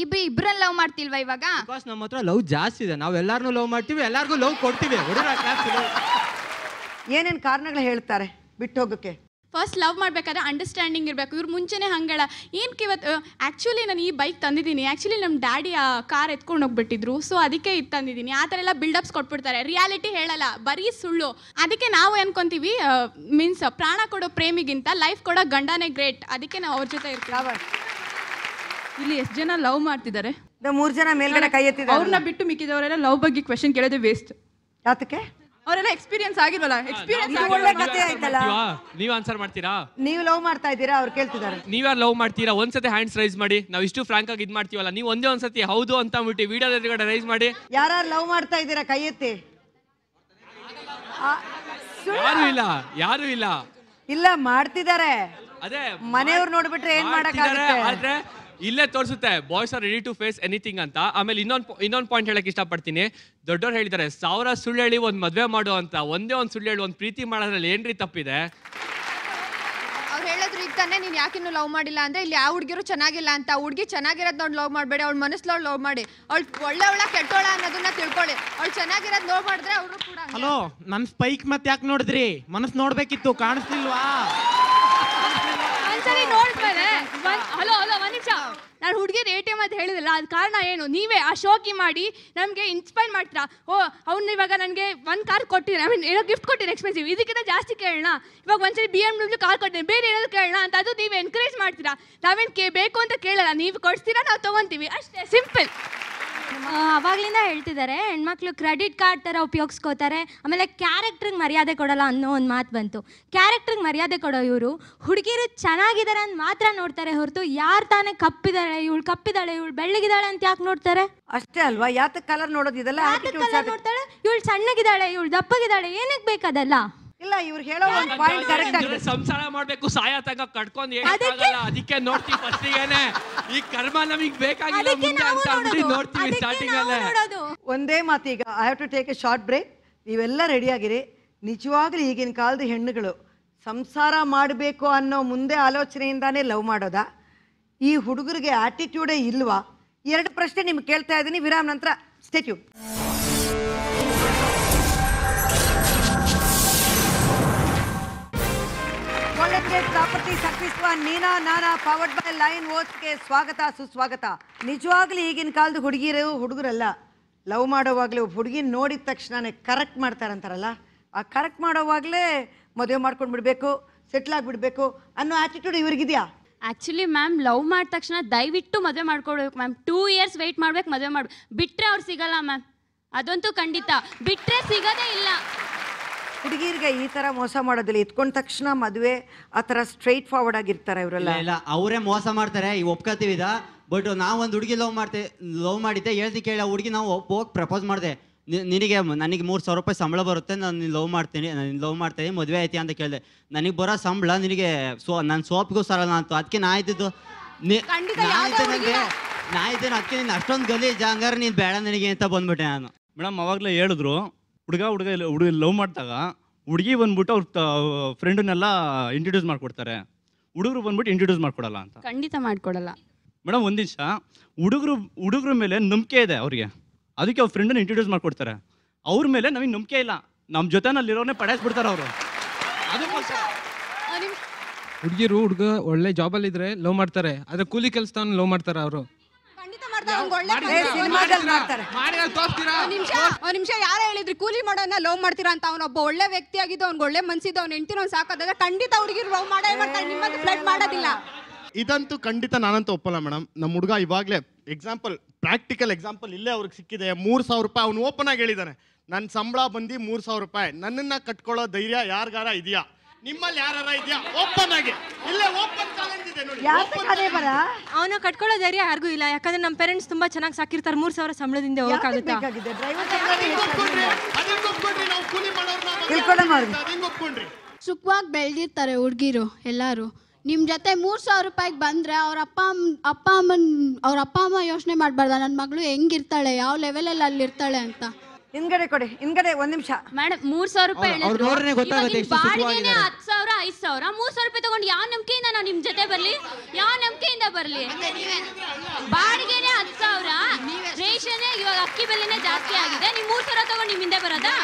H: ಇಬ್ಬರು ಇಬ್ಬರನ್ನ ಲವ್ ಮಾಡ್ತಿಲ್ವಾ ಇವಾಗ ಬಿಕಾಸ್ ನಮ್ಮ ಹತ್ರ
L: ಲವ್ ಜಾಸ್ತಿ ಇದೆ ನಾವು ಲವ್ ಮಾಡ್ತೀವಿ ಎಲ್ಲರಿಗೂ ಲವ್ ಕೊಡ್ತೀವಿ
A: ಏನೇನು ಕಾರಣಗಳು ಹೇಳ್ತಾರೆ ಬಿಟ್ಟು ಹೋಗೋಕ್ಕೆ
E: ಫಸ್ಟ್ ಲವ್ ಮಾಡಬೇಕಾದ್ರೆ ಅಂಡರ್ಸ್ಟ್ಯಾಂಡಿಂಗ್ ಇರಬೇಕು ಇವ್ರು ಮುಂಚೆನೇ ಹಂಗಳ ಏನಕ್ಕೆ ಇವತ್ತು ಆ್ಯಕ್ಚುಲಿ ನಾನು ಈ ಬೈಕ್ ತಂದಿದ್ದೀನಿ ಆ್ಯಕ್ಚುಲಿ ನಮ್ಮ ಡ್ಯಾಡಿ ಆ ಕಾರ್ ಎತ್ಕೊಂಡು ಹೋಗ್ಬಿಟ್ಟಿದ್ರು ಸೊ ಅದಕ್ಕೆ ಇದು ತಂದಿದ್ದೀನಿ ಆ ಥರ ಎಲ್ಲ ಬಿಲ್ಡಪ್ಸ್ ಕೊಟ್ಬಿಡ್ತಾರೆ ರಿಯಾಲಿಟಿ ಹೇಳಲ್ಲ ಬರೀ ಸುಳ್ಳು ಅದಕ್ಕೆ ನಾವು ಅನ್ಕೊಂತೀವಿ ಮೀನ್ಸ್ ಪ್ರಾಣ ಕೊಡೋ ಪ್ರೇಮಿಗಿಂತ ಲೈಫ್ ಕೊಡೋ ಗಂಡನೇ ಗ್ರೇಟ್ ಅದಕ್ಕೆ ನಾವು ಅವ್ರ ಜೊತೆ ಇರ್ತೀವಿ ಇಲ್ಲಿ ಎಷ್ಟು ಜನ ಲವ್ ಮಾಡ್ತಿದ್ದಾರೆ ಮೂರು ಜನ ಮೇಲ್ಗಡೆ ಕೈ ಎತ್ತಿದ್ದಾರೆ ಅವ್ರನ್ನ ಬಿಟ್ಟು ಮಿಕ್ಕಿದವರೆಲ್ಲ ಲವ್ ಬಗ್ಗೆ ಕ್ವೆಶನ್ ಕೇಳೋದೇ ವೇಸ್ಟ್ ಯಾತಕ್ಕೆ
A: ಅವರೆಲ್ಲ ಎಕ್ಸ್ಪೀರಿಯನ್ಸ್ ಆಗಿಲ್ವಲ್ಲ ಎಕ್ಸ್ಪೀರಿಯನ್ಸ್ ಒಳ್ಳೆ ಕಥೆ ಆಯ್ತಲ್ಲ
M: ನೀವ್ ಆನ್ಸರ್ ಮಾಡ್ತೀರಾ
A: ನೀವು ಲವ್ ಮಾಡ್ತಾ ಇದ್ದೀರಾ ಅವ್ರು ಕೇಳ್ತಿದ್ದಾರೆ
M: ಯಾರು ಲವ್ ಮಾಡ್ತೀರಾ ಒಂದ್ಸತಿ ಹ್ಯಾಂಡ್ಸ್ ರೈಸ್ ಮಾಡಿ ನಾವ್ ಇಷ್ಟು ಫ್ರಾಂಕ್ ಆಗಿ ಇದ್ ಮಾಡ್ತೀವಲ್ಲ ನೀವು ಒಂದೇ ಒಂದ್ಸತಿ ಹೌದು ಅಂತ ಅಂದ್ಬಿಟ್ಟು ವಿಡಿಯೋ ಎದುರುಗಡೆ ರೈಸ್ ಮಾಡಿ
A: ಯಾರು ಲವ್ ಮಾಡ್ತಾ ಇದ್ದೀರಾ ಕೈ ಎತ್ತಿ
M: ಯಾರು ಇಲ್ಲ ಯಾರು ಇಲ್ಲ
A: ಇಲ್ಲ ಮಾಡ್ತಿದ್ದಾರೆ ಅದೇ ಮನೆಯವ್ರು ನೋಡ್ಬಿಟ್ರೆ ಏನ್ ಮಾಡಕ್ಕಾಗತ್ತೆ ಆದ್ರೆ
M: ಇಲ್ಲೇ ತೋರಿಸುತ್ತೆ boys are ready to face anything ಅಂತ ಆಮೇಲೆ ಇನ್ನೊಂದು ಇನ್ನೊಂದು ಪಾಯಿಂಟ್ ಹೇಳಕ್ಕೆ ಇಷ್ಟಪಡ್ತೀನಿ ದೊಡ್ಡವ್ರು ಹೇಳಿದ್ದಾರೆ ಸಾವಿರ ಸುಳ್ಳು ಹೇಳಿ ಒಂದು ಮದುವೆ ಮಾಡು ಅಂತ ಒಂದೇ ಒಂದು ಸುಳ್ಳು ಹೇಳಿ ಒಂದು ಪ್ರೀತಿ ಮಾಡೋದ್ರಲ್ಲಿ ಏನ್ರಿ ತಪ್ಪಿದೆ
H: ಅವ್ರು ಹೇಳಿದ್ರು ಈಗ ತಾನೇ ನೀನು ಯಾಕಿನ್ನು ಲವ್ ಮಾಡಿಲ್ಲ ಅಂದ್ರೆ ಇಲ್ಲಿ ಯಾವ ಹುಡುಗಿರು ಚೆನ್ನಾಗಿಲ್ಲ ಅಂತ ಹುಡುಗಿ ಚೆನ್ನಾಗಿರೋದ್ ನೋಡಿ ಲವ್ ಮಾಡಬೇಡಿ ಅವ್ಳ ಮನಸ್ಸಲ್ಲಿ ಲವ್ ಮಾಡಿ ಒಳ್ಳೆ ಒಳ್ಳೆ ಕೆಟ್ಟೋಳ ಅನ್ನೋದನ್ನ ತಿಳ್ಕೊಳ್ಳಿ ಅವ್ಳು ಚೆನ್ನಾಗಿರೋದ್ ಲವ್ ಮಾಡಿದ್ರೆ ಅವರು ಕೂಡ
K: ಹಲೋ ನನ್ನ ಸ್ಪೈಕ್ ಮತ್ತೆ ಯಾಕೆ ನೋಡಿದ್ರಿ ಮನಸ್ಸು ನೋಡ್ಬೇಕಿತ್ತು ಕಾಣಿಸ್ತಿಲ್ವಾ
D: ಹಲೋ ನಾನು ಹುಡುಗಿ ಎ ಟಿ ಎಮ್ ಅಂತ ಹೇಳಿದಲ್ಲ ಅದು ಕಾರಣ ಏನು ನೀವೇ ಆ ಶೋಕಿ ಮಾಡಿ ನಮಗೆ ಇನ್ಸ್ಪೈರ್ ಮಾಡ್ತೀರಾ ಓ ಅವ್ನು ಇವಾಗ ನನಗೆ ಒಂದು ಕಾರ್ ಕೊಟ್ಟಿ ಐ ಮೀನ್ ಏನೋ ಗಿಫ್ಟ್ ಕೊಟ್ಟಿರಿ ಎಕ್ಸ್ಪೆನ್ಸಿವ್ ಇದಕ್ಕಿಂತ ಜಾಸ್ತಿ ಕೇಳೋಣ ಇವಾಗ ಒಂದ್ಸರಿ ಬಿ ಎಮ್ ಡಬ್ಲ್ಯೂ ಕಾರ್ ಕೊಟ್ಟಿದೆ ಬೇರೆ ಏನಾದ್ರು ಕೇಳೋಣ ಅಂತ ಅದು ನೀವು ಎನ್ಕರೇಜ್ ಮಾಡ್ತೀರಾ ನಾವೇನು ಕೇ ಬೇಕು ಅಂತ ಕೇಳಲ್ಲ ನೀವು ಕೊಡ್ತೀರಾ ನಾವು ತಗೊಂತೀವಿ ಅಷ್ಟೇ ಸಿಂಪಲ್
G: ಅವಾಗ್ಲಿಂದ ಹೇಳ್ತಿದ್ದಾರೆ ಹೆಣ್ಮಕ್ಳು ಕ್ರೆಡಿಟ್ ಕಾರ್ಡ್ ತರ ಉಪಯೋಗಿಸ್ಕೋತಾರೆ ಆಮೇಲೆ ಕ್ಯಾರೆಕ್ಟ್ರಿಗೆ ಮರ್ಯಾದೆ ಕೊಡಲ್ಲ ಅನ್ನೋ ಒಂದು ಮಾತು ಬಂತು ಕ್ಯಾರೆಕ್ಟ್ರಿಗೆ ಮರ್ಯಾದೆ ಕೊಡೋ ಇವರು ಹುಡುಗಿರು ಚೆನ್ನಾಗಿದ್ದಾರೆ ಅಂತ ಮಾತ್ರ ನೋಡ್ತಾರೆ ಹೊರತು ಯಾರು ತಾನೇ ಕಪ್ಪಿದಾಳೆ ಇವಳು ಕಪ್ಪಿದ್ದಾಳೆ ಇವಳು ಬೆಳ್ಳಗಿದ್ದಾಳೆ ಅಂತ ಯಾಕೆ ನೋಡ್ತಾರೆ ಅಷ್ಟೇ ಅಲ್ವಾ ಯಾತ ಕಲರ್ ನೋಡೋದು ನೋಡ್ತಾಳೆ ಇವಳು ಸಣ್ಣಗಿದಾಳೆ ಇವಳು ದಪ್ಪಗಿದ್ದಾಳೆ ಏನಕ್ಕೆ ಬೇಕದಲ್ಲ
M: ಇಲ್ಲ ಇವ್ರು ಹೇಳೋ ಒಂದು ಪಾಯಿಂಟ್ ಕರೆಕ್ಟ್ ಆಗಿದೆ ಸಂಸಾರ ಮಾಡಬೇಕು ಸಾಯ ತಗ ಕಟ್ಕೊಂಡ್ ಹೇಳಕ್ಕಾಗಲ್ಲ ಅದಕ್ಕೆ ನೋಡ್ತೀವಿ ಫಸ್ಟಿಗೆನೆ ಈ ಕರ್ಮ ನಮಗ್ ಬೇಕಾಗಿಲ್ಲ ಮುಂದೆ ಅಂತ ಅಂದ್ಬಿಟ್ಟು ನೋಡ್ತೀವಿ ಸ್ಟಾರ್ಟಿಂಗ್ ಅಲ್ಲೇ
A: ಒಂದೇ ಮಾತು ಈಗ I have to take a short break ನೀವೆಲ್ಲ ಆಗಿರಿ ನಿಜವಾಗ್ಲೂ ಈಗಿನ ಕಾಲದ ಹೆಣ್ಣುಗಳು ಸಂಸಾರ ಮಾಡಬೇಕು ಅನ್ನೋ ಮುಂದೆ ಆಲೋಚನೆಯಿಂದಾನೇ ಲವ್ ಮಾಡೋದಾ ಈ ಹುಡುಗರಿಗೆ ಆಟಿಟ್ಯೂಡೇ ಇಲ್ವಾ ಎರಡು ಪ್ರಶ್ನೆ ನಿಮ್ಗೆ ಕೇಳ್ತಾ ಇದ್ದೀನಿ ವಿರಾಮ ನಂತರ ಸ್ಟೇಟ್ಯೂ ಟಾರ್ಗೆಟ್ ಪ್ರಾಪರ್ಟಿ ಸರ್ಪಿಸುವ ನೀನಾ ನಾನಾ ಪವರ್ಡ್ ಬೈ ಲೈನ್ ಓತ್ಗೆ ಸ್ವಾಗತ ಸುಸ್ವಾಗತ ನಿಜವಾಗ್ಲೂ ಈಗಿನ ಕಾಲದ ಹುಡುಗಿರು ಹುಡುಗರಲ್ಲ ಲವ್ ಮಾಡೋವಾಗಲೇ ಒಬ್ಬ ಹುಡುಗಿ ನೋಡಿದ ತಕ್ಷಣ ಕರೆಕ್ಟ್ ಮಾಡ್ತಾರಂತಾರಲ್ಲ ಆ ಕರೆಕ್ಟ್
F: ಮಾಡೋವಾಗ್ಲೇ ಮದುವೆ ಮಾಡ್ಕೊಂಡು ಬಿಡಬೇಕು ಆಗಿಬಿಡ್ಬೇಕು ಅನ್ನೋ ಆಟಿಟ್ಯೂಡ್ ಇವ್ರಿಗಿದೆಯಾ ಆ್ಯಕ್ಚುಲಿ ಮ್ಯಾಮ್ ಲವ್ ಮಾಡಿದ ತಕ್ಷಣ ದಯವಿಟ್ಟು ಮದುವೆ ಮಾಡ್ಕೊಳ್ಬೇಕು ಮ್ಯಾಮ್ ಟೂ ಇಯರ್ಸ್ ವೆಯ್ಟ್ ಮಾಡ್ಬೇಕು ಮದುವೆ ಮಾಡ್ಬೇಕು ಬಿಟ್ಟರೆ ಅವ್ರು ಸಿಗಲ್ಲ ಮ್ಯಾಮ್ ಅದಂತೂ ಖಂಡಿತ ಬಿಟ್ಟರೆ ಸಿಗೋದೇ ಇಲ್ಲ
A: ಹುಡುಗಿರಿಗೆ ಈ ತರ ಮೋಸ ಮಾಡೋದಿಲ್ಲ ಇತ್ಕೊಂಡ ತಕ್ಷಣ ಮದುವೆ ಆ ಥರ ಸ್ಟ್ರೈಟ್ ಫಾರ್ವರ್ಡ್ ಆಗಿರ್ತಾರೆ ಇವರೆಲ್ಲ ಇಲ್ಲ
L: ಅವರೇ ಮೋಸ ಮಾಡ್ತಾರೆ ಈ ಒಪ್ಕೋತೀವಿ ಇದ ಬಟ್ ನಾವು ಒಂದು ಹುಡುಗಿ ಲವ್ ಮಾಡ್ತೆ ಲವ್ ಮಾಡಿದ್ದೆ ಹೇಳ್ದಿ ಕೇಳಿ ಆ ಹುಡುಗಿ ನಾವು ಹೋಗಿ ಪ್ರಪೋಸ್ ಮಾಡಿದೆ ನಿನಗೆ ನನಗೆ ಮೂರು ಸಾವಿರ ರೂಪಾಯಿ ಸಂಬಳ ಬರುತ್ತೆ ನಾನು ನಿನ್ನ ಲವ್ ಮಾಡ್ತೀನಿ ನಾನು ಲವ್ ಮಾಡ್ತೀನಿ ಮದುವೆ ಐತಿ ಅಂತ ಕೇಳಿದೆ ನನಗೆ ಬರೋ ಸಂಬಳ ನಿನಗೆ ಸೋ ನನ್ನ ಸೋಪ್ಗೂ ಸರಲ್ಲ ಅಂತ ಅದಕ್ಕೆ ನಾ ಆಯ್ತಿದ್ದು ಆಯ್ತು ನನಗೆ ನಾ ಅದಕ್ಕೆ ನೀನು ಅಷ್ಟೊಂದು ಗಲೀಜ್ ಹಂಗಾರೆ ನೀನು ಬೇಡ ನನಗೆ ಅಂತ ಬಂದ್ಬಿಟ್ಟೆ ನಾನು
N: ಮೇಡಮ್ ಅವಾಗಲೇ ಹೇಳಿದ್ರು ಹುಡುಗ ಹುಡುಗ ಹುಡುಗ ಲವ್ ಮಾಡಿದಾಗ ಹುಡುಗಿ ಬಂದ್ಬಿಟ್ಟು ಅವ್ರ ಫ್ರೆಂಡನ್ನೆಲ್ಲ ಇಂಟ್ರೊಡ್ಯೂಸ್ ಮಾಡ್ಕೊಡ್ತಾರೆ ಹುಡುಗರು ಬಂದ್ಬಿಟ್ಟು ಇಂಟ್ರೊಡ್ಯೂಸ್ ಮಾಡ್ಕೊಡಲ್ಲ ಅಂತ
F: ಖಂಡಿತ ಮಾಡ್ಕೊಡಲ್ಲ
N: ಮೇಡಮ್ ಒಂದು ನಿಮಿಷ ಹುಡುಗರು ಹುಡುಗರ ಮೇಲೆ ನಂಬಿಕೆ ಇದೆ ಅವ್ರಿಗೆ ಅದಕ್ಕೆ ಅವ್ರ ಫ್ರೆಂಡನ್ನ ಇಂಟ್ರೊಡ್ಯೂಸ್ ಮಾಡ್ಕೊಡ್ತಾರೆ ಅವ್ರ ಮೇಲೆ ನಮಗೆ ನಂಬಿಕೆ ಇಲ್ಲ ನಮ್ಮ ಜೊತೆನಲ್ಲಿರೋನೇ ಪಡೆಸ್ಬಿಡ್ತಾರೆ
L: ಅವರು ಹುಡುಗಿರು ಹುಡುಗ ಒಳ್ಳೆ ಜಾಬಲ್ಲಿದ್ರೆ ಲವ್ ಮಾಡ್ತಾರೆ ಆದರೆ ಕೂಲಿ ಕೆಲಸ ಲವ್ ಮಾಡ್ತಾರೆ ಅವರು
C: ನಿಮಿಷ ಯಾರ ಹೇಳಿದ್ರು ಕೂಲಿ ಮಾಡೋನ ಲವ್ ಮಾಡ್ತೀರಾ ಅಂತ ಅವನೊಬ್ಬ ಒಳ್ಳೆ ವ್ಯಕ್ತಿ ಆಗಿದ್ದು ಅವ್ನ್ ಒಳ್ಳೆ ಮನ್ಸಿದ್ದು ಅವ್ನ ಹೆಂಡತಿನ ಅವ್ನು ಸಾಕಾದಾಗ ಖಂಡಿತ ಹುಡುಗಿ ಲವ್ ಮಾಡೇ ಮಾಡ್ತಾರೆ ನಿಮ್ಮದು ಫ್ಲಡ್ ಮಾಡೋದಿಲ್ಲ
M: ಇದಂತೂ ಖಂಡಿತ ನಾನಂತೂ ಒಪ್ಪಲ್ಲ ಮೇಡಮ್ ನಮ್ಮ ಹುಡುಗ ಇವಾಗ್ಲೇ ಎಕ್ಸಾಂಪಲ್ ಪ್ರಾಕ್ಟಿಕಲ್ ಎಕ್ಸಾಂಪಲ್ ಇಲ್ಲೇ ಅವ್ರಿಗೆ ಸಿಕ್ಕಿದೆ ಮೂರು ಸಾವಿರ ರೂಪಾಯಿ ಅವ್ನು ಓಪನ್ ಆಗಿ ಹೇಳಿದಾನೆ ನನ್ನ ಸಂಬಳ ಬಂದು ಮೂರು ಸಾವಿರ ರೂಪಾಯಿ ನನ್ನನ್ನು ಕಟ್ಕೊಳ್ಳೋ ಧೈರ್ಯ ಯಾರಿಗಾರ ಇದೆಯಾ
K: ನಿಮ್ಮಲ್ಲಿ ಯಾರ ಇದೆಯಾ ಓಪನ್ ಆಗಿ ಇಲ್ಲೇ ಓಪನ್ ಚಾಲೆಂಜ್ ಇದೆ
G: ನೋಡಿ ಬರ ಅವನು ಕಟ್ಕೊಳ್ಳೋ ಧೈರ್ಯ ಯಾರಿಗೂ ಇಲ್ಲ ಯಾಕಂದ್ರೆ ನಮ್ಮ ಪೇರೆಂಟ್ಸ್ ತುಂಬಾ ಚೆನ್ನಾಗಿ ಸಾಕಿರ್ತಾರೆ ಮೂರ್ ಸಾವಿರ ಸಂಬಳದಿಂದ ಹೋಗಕ್ಕಾಗುತ್ತೆ
H: ಸುಖವಾಗಿ ಬೆಳೆದಿರ್ತಾರೆ ಹುಡುಗಿರು ಎಲ್ಲರೂ ನಿಮ್ಮ ಜೊತೆ ಮೂರು ಸಾವಿರ ರೂಪಾಯಿಗೆ ಬಂದರೆ ಅವ್ರ ಅಪ್ಪ ಅಮ್ಮ ಅಪ್ಪ ಅಮ್ಮನ ಅವ್ರ ಅಪ್ಪ ಅಮ್ಮ ಯೋಚನೆ ಮಾಡಬಾರ್ದ ನನ್ನ ಮಗಳು ಹೆಂಗಿರ್ತಾಳೆ ಯಾವ ಲೆವೆಲಲ್ಲಿ ಇರ್ತಾಳೆ ಅಂತ ಹಿಂದ್ಗಡೆ ಕೊಡಿ ಹಿಂದ್ಗಡೆ ಒಂದ್ ನಿಮಿಷ
F: ಮೇಡಮ್ ಮೂರ್ ಸಾವಿರ ರೂಪಾಯಿ ಅವ್ರ್- ಹತ್ ಸಾವಿರ ಐದು ಸಾವಿರ ಮೂರ್ ಸಾವಿರ ರೂಪಾಯಿ ತಗೊಂಡು ಯಾವ ನಂಬಿಕೆಯಿಂದ ನಾನು ನಿಮ್ ಜೊತೆ ಬರ್ಲಿ ಯಾವ ನಂಬಿಕೆಯಿಂದ ಬರ್ಲಿ ಬಾಡಿಗೆನೆ ಹತ್ ಸಾವಿರ ರೇಷನ್ ಇವಾಗ ಅಕ್ಕಿ ಬೆಲೆನೇ ಜಾಸ್ತಿ ಆಗಿದೆ ನೀವು ಮೂರ್ ಸಾವಿರ ತಗೊಂಡು ನಿಮ್ ಹಿಂದೆ ಬರೋದಾ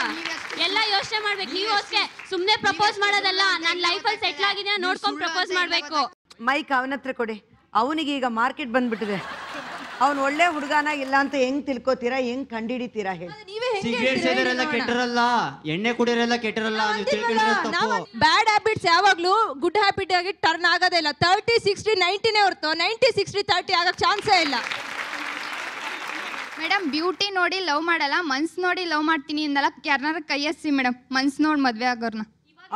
F: ಎಲ್ಲ ಯೋಚನೆ ಮಾಡ್ಬೇಕು ನೀವು ಅಷ್ಟೇ ಸುಮ್ನೆ ಪ್ರಪೋಸ್ ಮಾಡೋದಲ್ಲ ಲೈಫ್ ಅಲ್ಲಿ ಸೆಟ್ಲ್ ಆಗಿದೆ ನೋಡ್ಕೊಂಡು ಪ್ರಪೋಸ್ ಮಾಡ್ಬೇಕು
A: ಮೈಕ್ ಅವನತ್ರ ಕೊಡಿ ಅವನಿಗೆ ಈಗ ಮಾರ್ಕೆಟ್ ಬಂದ್ಬಿಟ್ಟಿದೆ ಅವನು ಒಳ್ಳೆ ಹುಡುಗನ ಇಲ್ಲ ಅಂತ ಹೆಂಗ್ ತಿಳ್ಕೊತೀರಾ
C: ಹೆಂಗ್ ಕಂಡಿಡಿತೀರಾ ಹೇಳಿ ನೀವೇ ಕೆಟ್ಟರಲ್ಲ
L: ಎಣ್ಣೆ ಕುಡಿಯೋರೆಲ್ಲ ಕೆಟ್ಟರಲ್ಲ
C: ಬ್ಯಾಡ್ ಹ್ಯಾಬಿಟ್ಸ್ ಯಾವಾಗ್ಲೂ ಗುಡ್ ಹ್ಯಾಬಿಟ್ ಆಗಿ ಟರ್ನ್ ಆಗೋದೇ ಇಲ್ಲ ತರ್ಟಿ ಸಿಕ್ಸ್ಟಿ ನೈಂಟಿನೇ ಹೊರತು ನೈಂಟಿ ಸಿಕ್ಸ್ಟಿ ತರ್ಟಿ ಆಗಕ್ ಚಾನ್ಸೇ ಇಲ್ಲ ಮೇಡಮ್
H: ಬ್ಯೂಟಿ ನೋಡಿ ಲವ್ ಮಾಡಲ್ಲ ಮನ್ಸ್ ನೋಡಿ ಲವ್ ಮಾಡ್ತೀನಿ ಅಂದಲ್ಲ ಯಾರನ್ನಾರ ಕೈ ಎಸ್ಸಿ ಮೇಡಮ್ ಮನ್ಸ್ ನೋಡಿ ಮದ್ವೆ ಆಗೋರ್ನ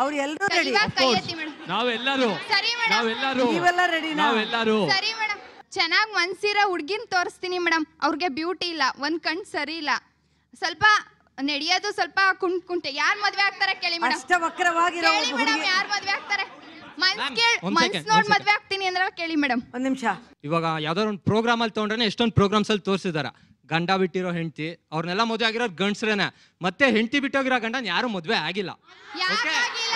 H: ಅವ್ರು ರೆಡಿ
M: ನಾವೆಲ್ಲರೂ ಸರಿ ಮೇಡಮ್ ನಾವೆಲ್ಲರೂ ನೀವೆಲ್ಲ ರೆಡಿ ನಾವೆಲ್ಲರೂ ಸರಿ
H: ಮೇಡಮ್ ಚೆನ್ನಾಗಿ ಮನ್ಸಿರೋ ಹುಡುಗಿನ ತೋರಿಸ್ತೀನಿ ಮೇಡಮ್ ಅವ್ರಿಗೆ ಬ್ಯೂಟಿ ಇಲ್ಲ ಒಂದು ಕಣ್ಣು ಸರಿ ಇಲ್ಲ ಸ್ವಲ್ಪ ನಡೆಯೋದು ಸ್ವಲ್ಪ ಕುಂಟ್ ಕುಂಟೆ ಯಾರ್ ಮದ್ವೆ ಆಗ್ತಾರೆ ಕೇಳಿ ಮೇಡಮ್ ಅಷ್ಟವಕ್ರವಾಗಿರೋ ಹುಡುಗಿ ಯಾರ್ ಮದ್ವೆ ಆಗ್ತಾರೆ ಮದ್ವೆ ಆಗ್ತೀನಿ ಅಂದ್ರೆ ಕೇಳಿ ಮೇಡಮ್ ಒಂದ್ ನಿಮಿಷ
L: ಇವಾಗ ಯಾವ್ದಾದ್ರು ಒಂದು ಪ್ರೋಗ್ರಾಮ್ ಅಲ್ಲಿ ತಗೊಂಡ್ರೆ ಎಷ್ಟೊಂದು ಪ್ರೋಗ್ರಾಮ್ಸ್ ಅಲ್ಲಿ ತೋರಿಸಿದಾರ ಗಂಡ ಬಿಟ್ಟಿರೋ ಹೆಂಡತಿ ಅವ್ರನ್ನೆಲ್ಲ ಮದುವೆ ಆಗಿರೋ ಗಂಡಸ್ರೇನೆ ಮತ್ತೆ ಹೆಂಡತಿ ಬಿಟ್ಟೋಗಿರೋ ಗಂಡನ ಯಾರು ಮದುವೆ ಆಗಿಲ್ಲ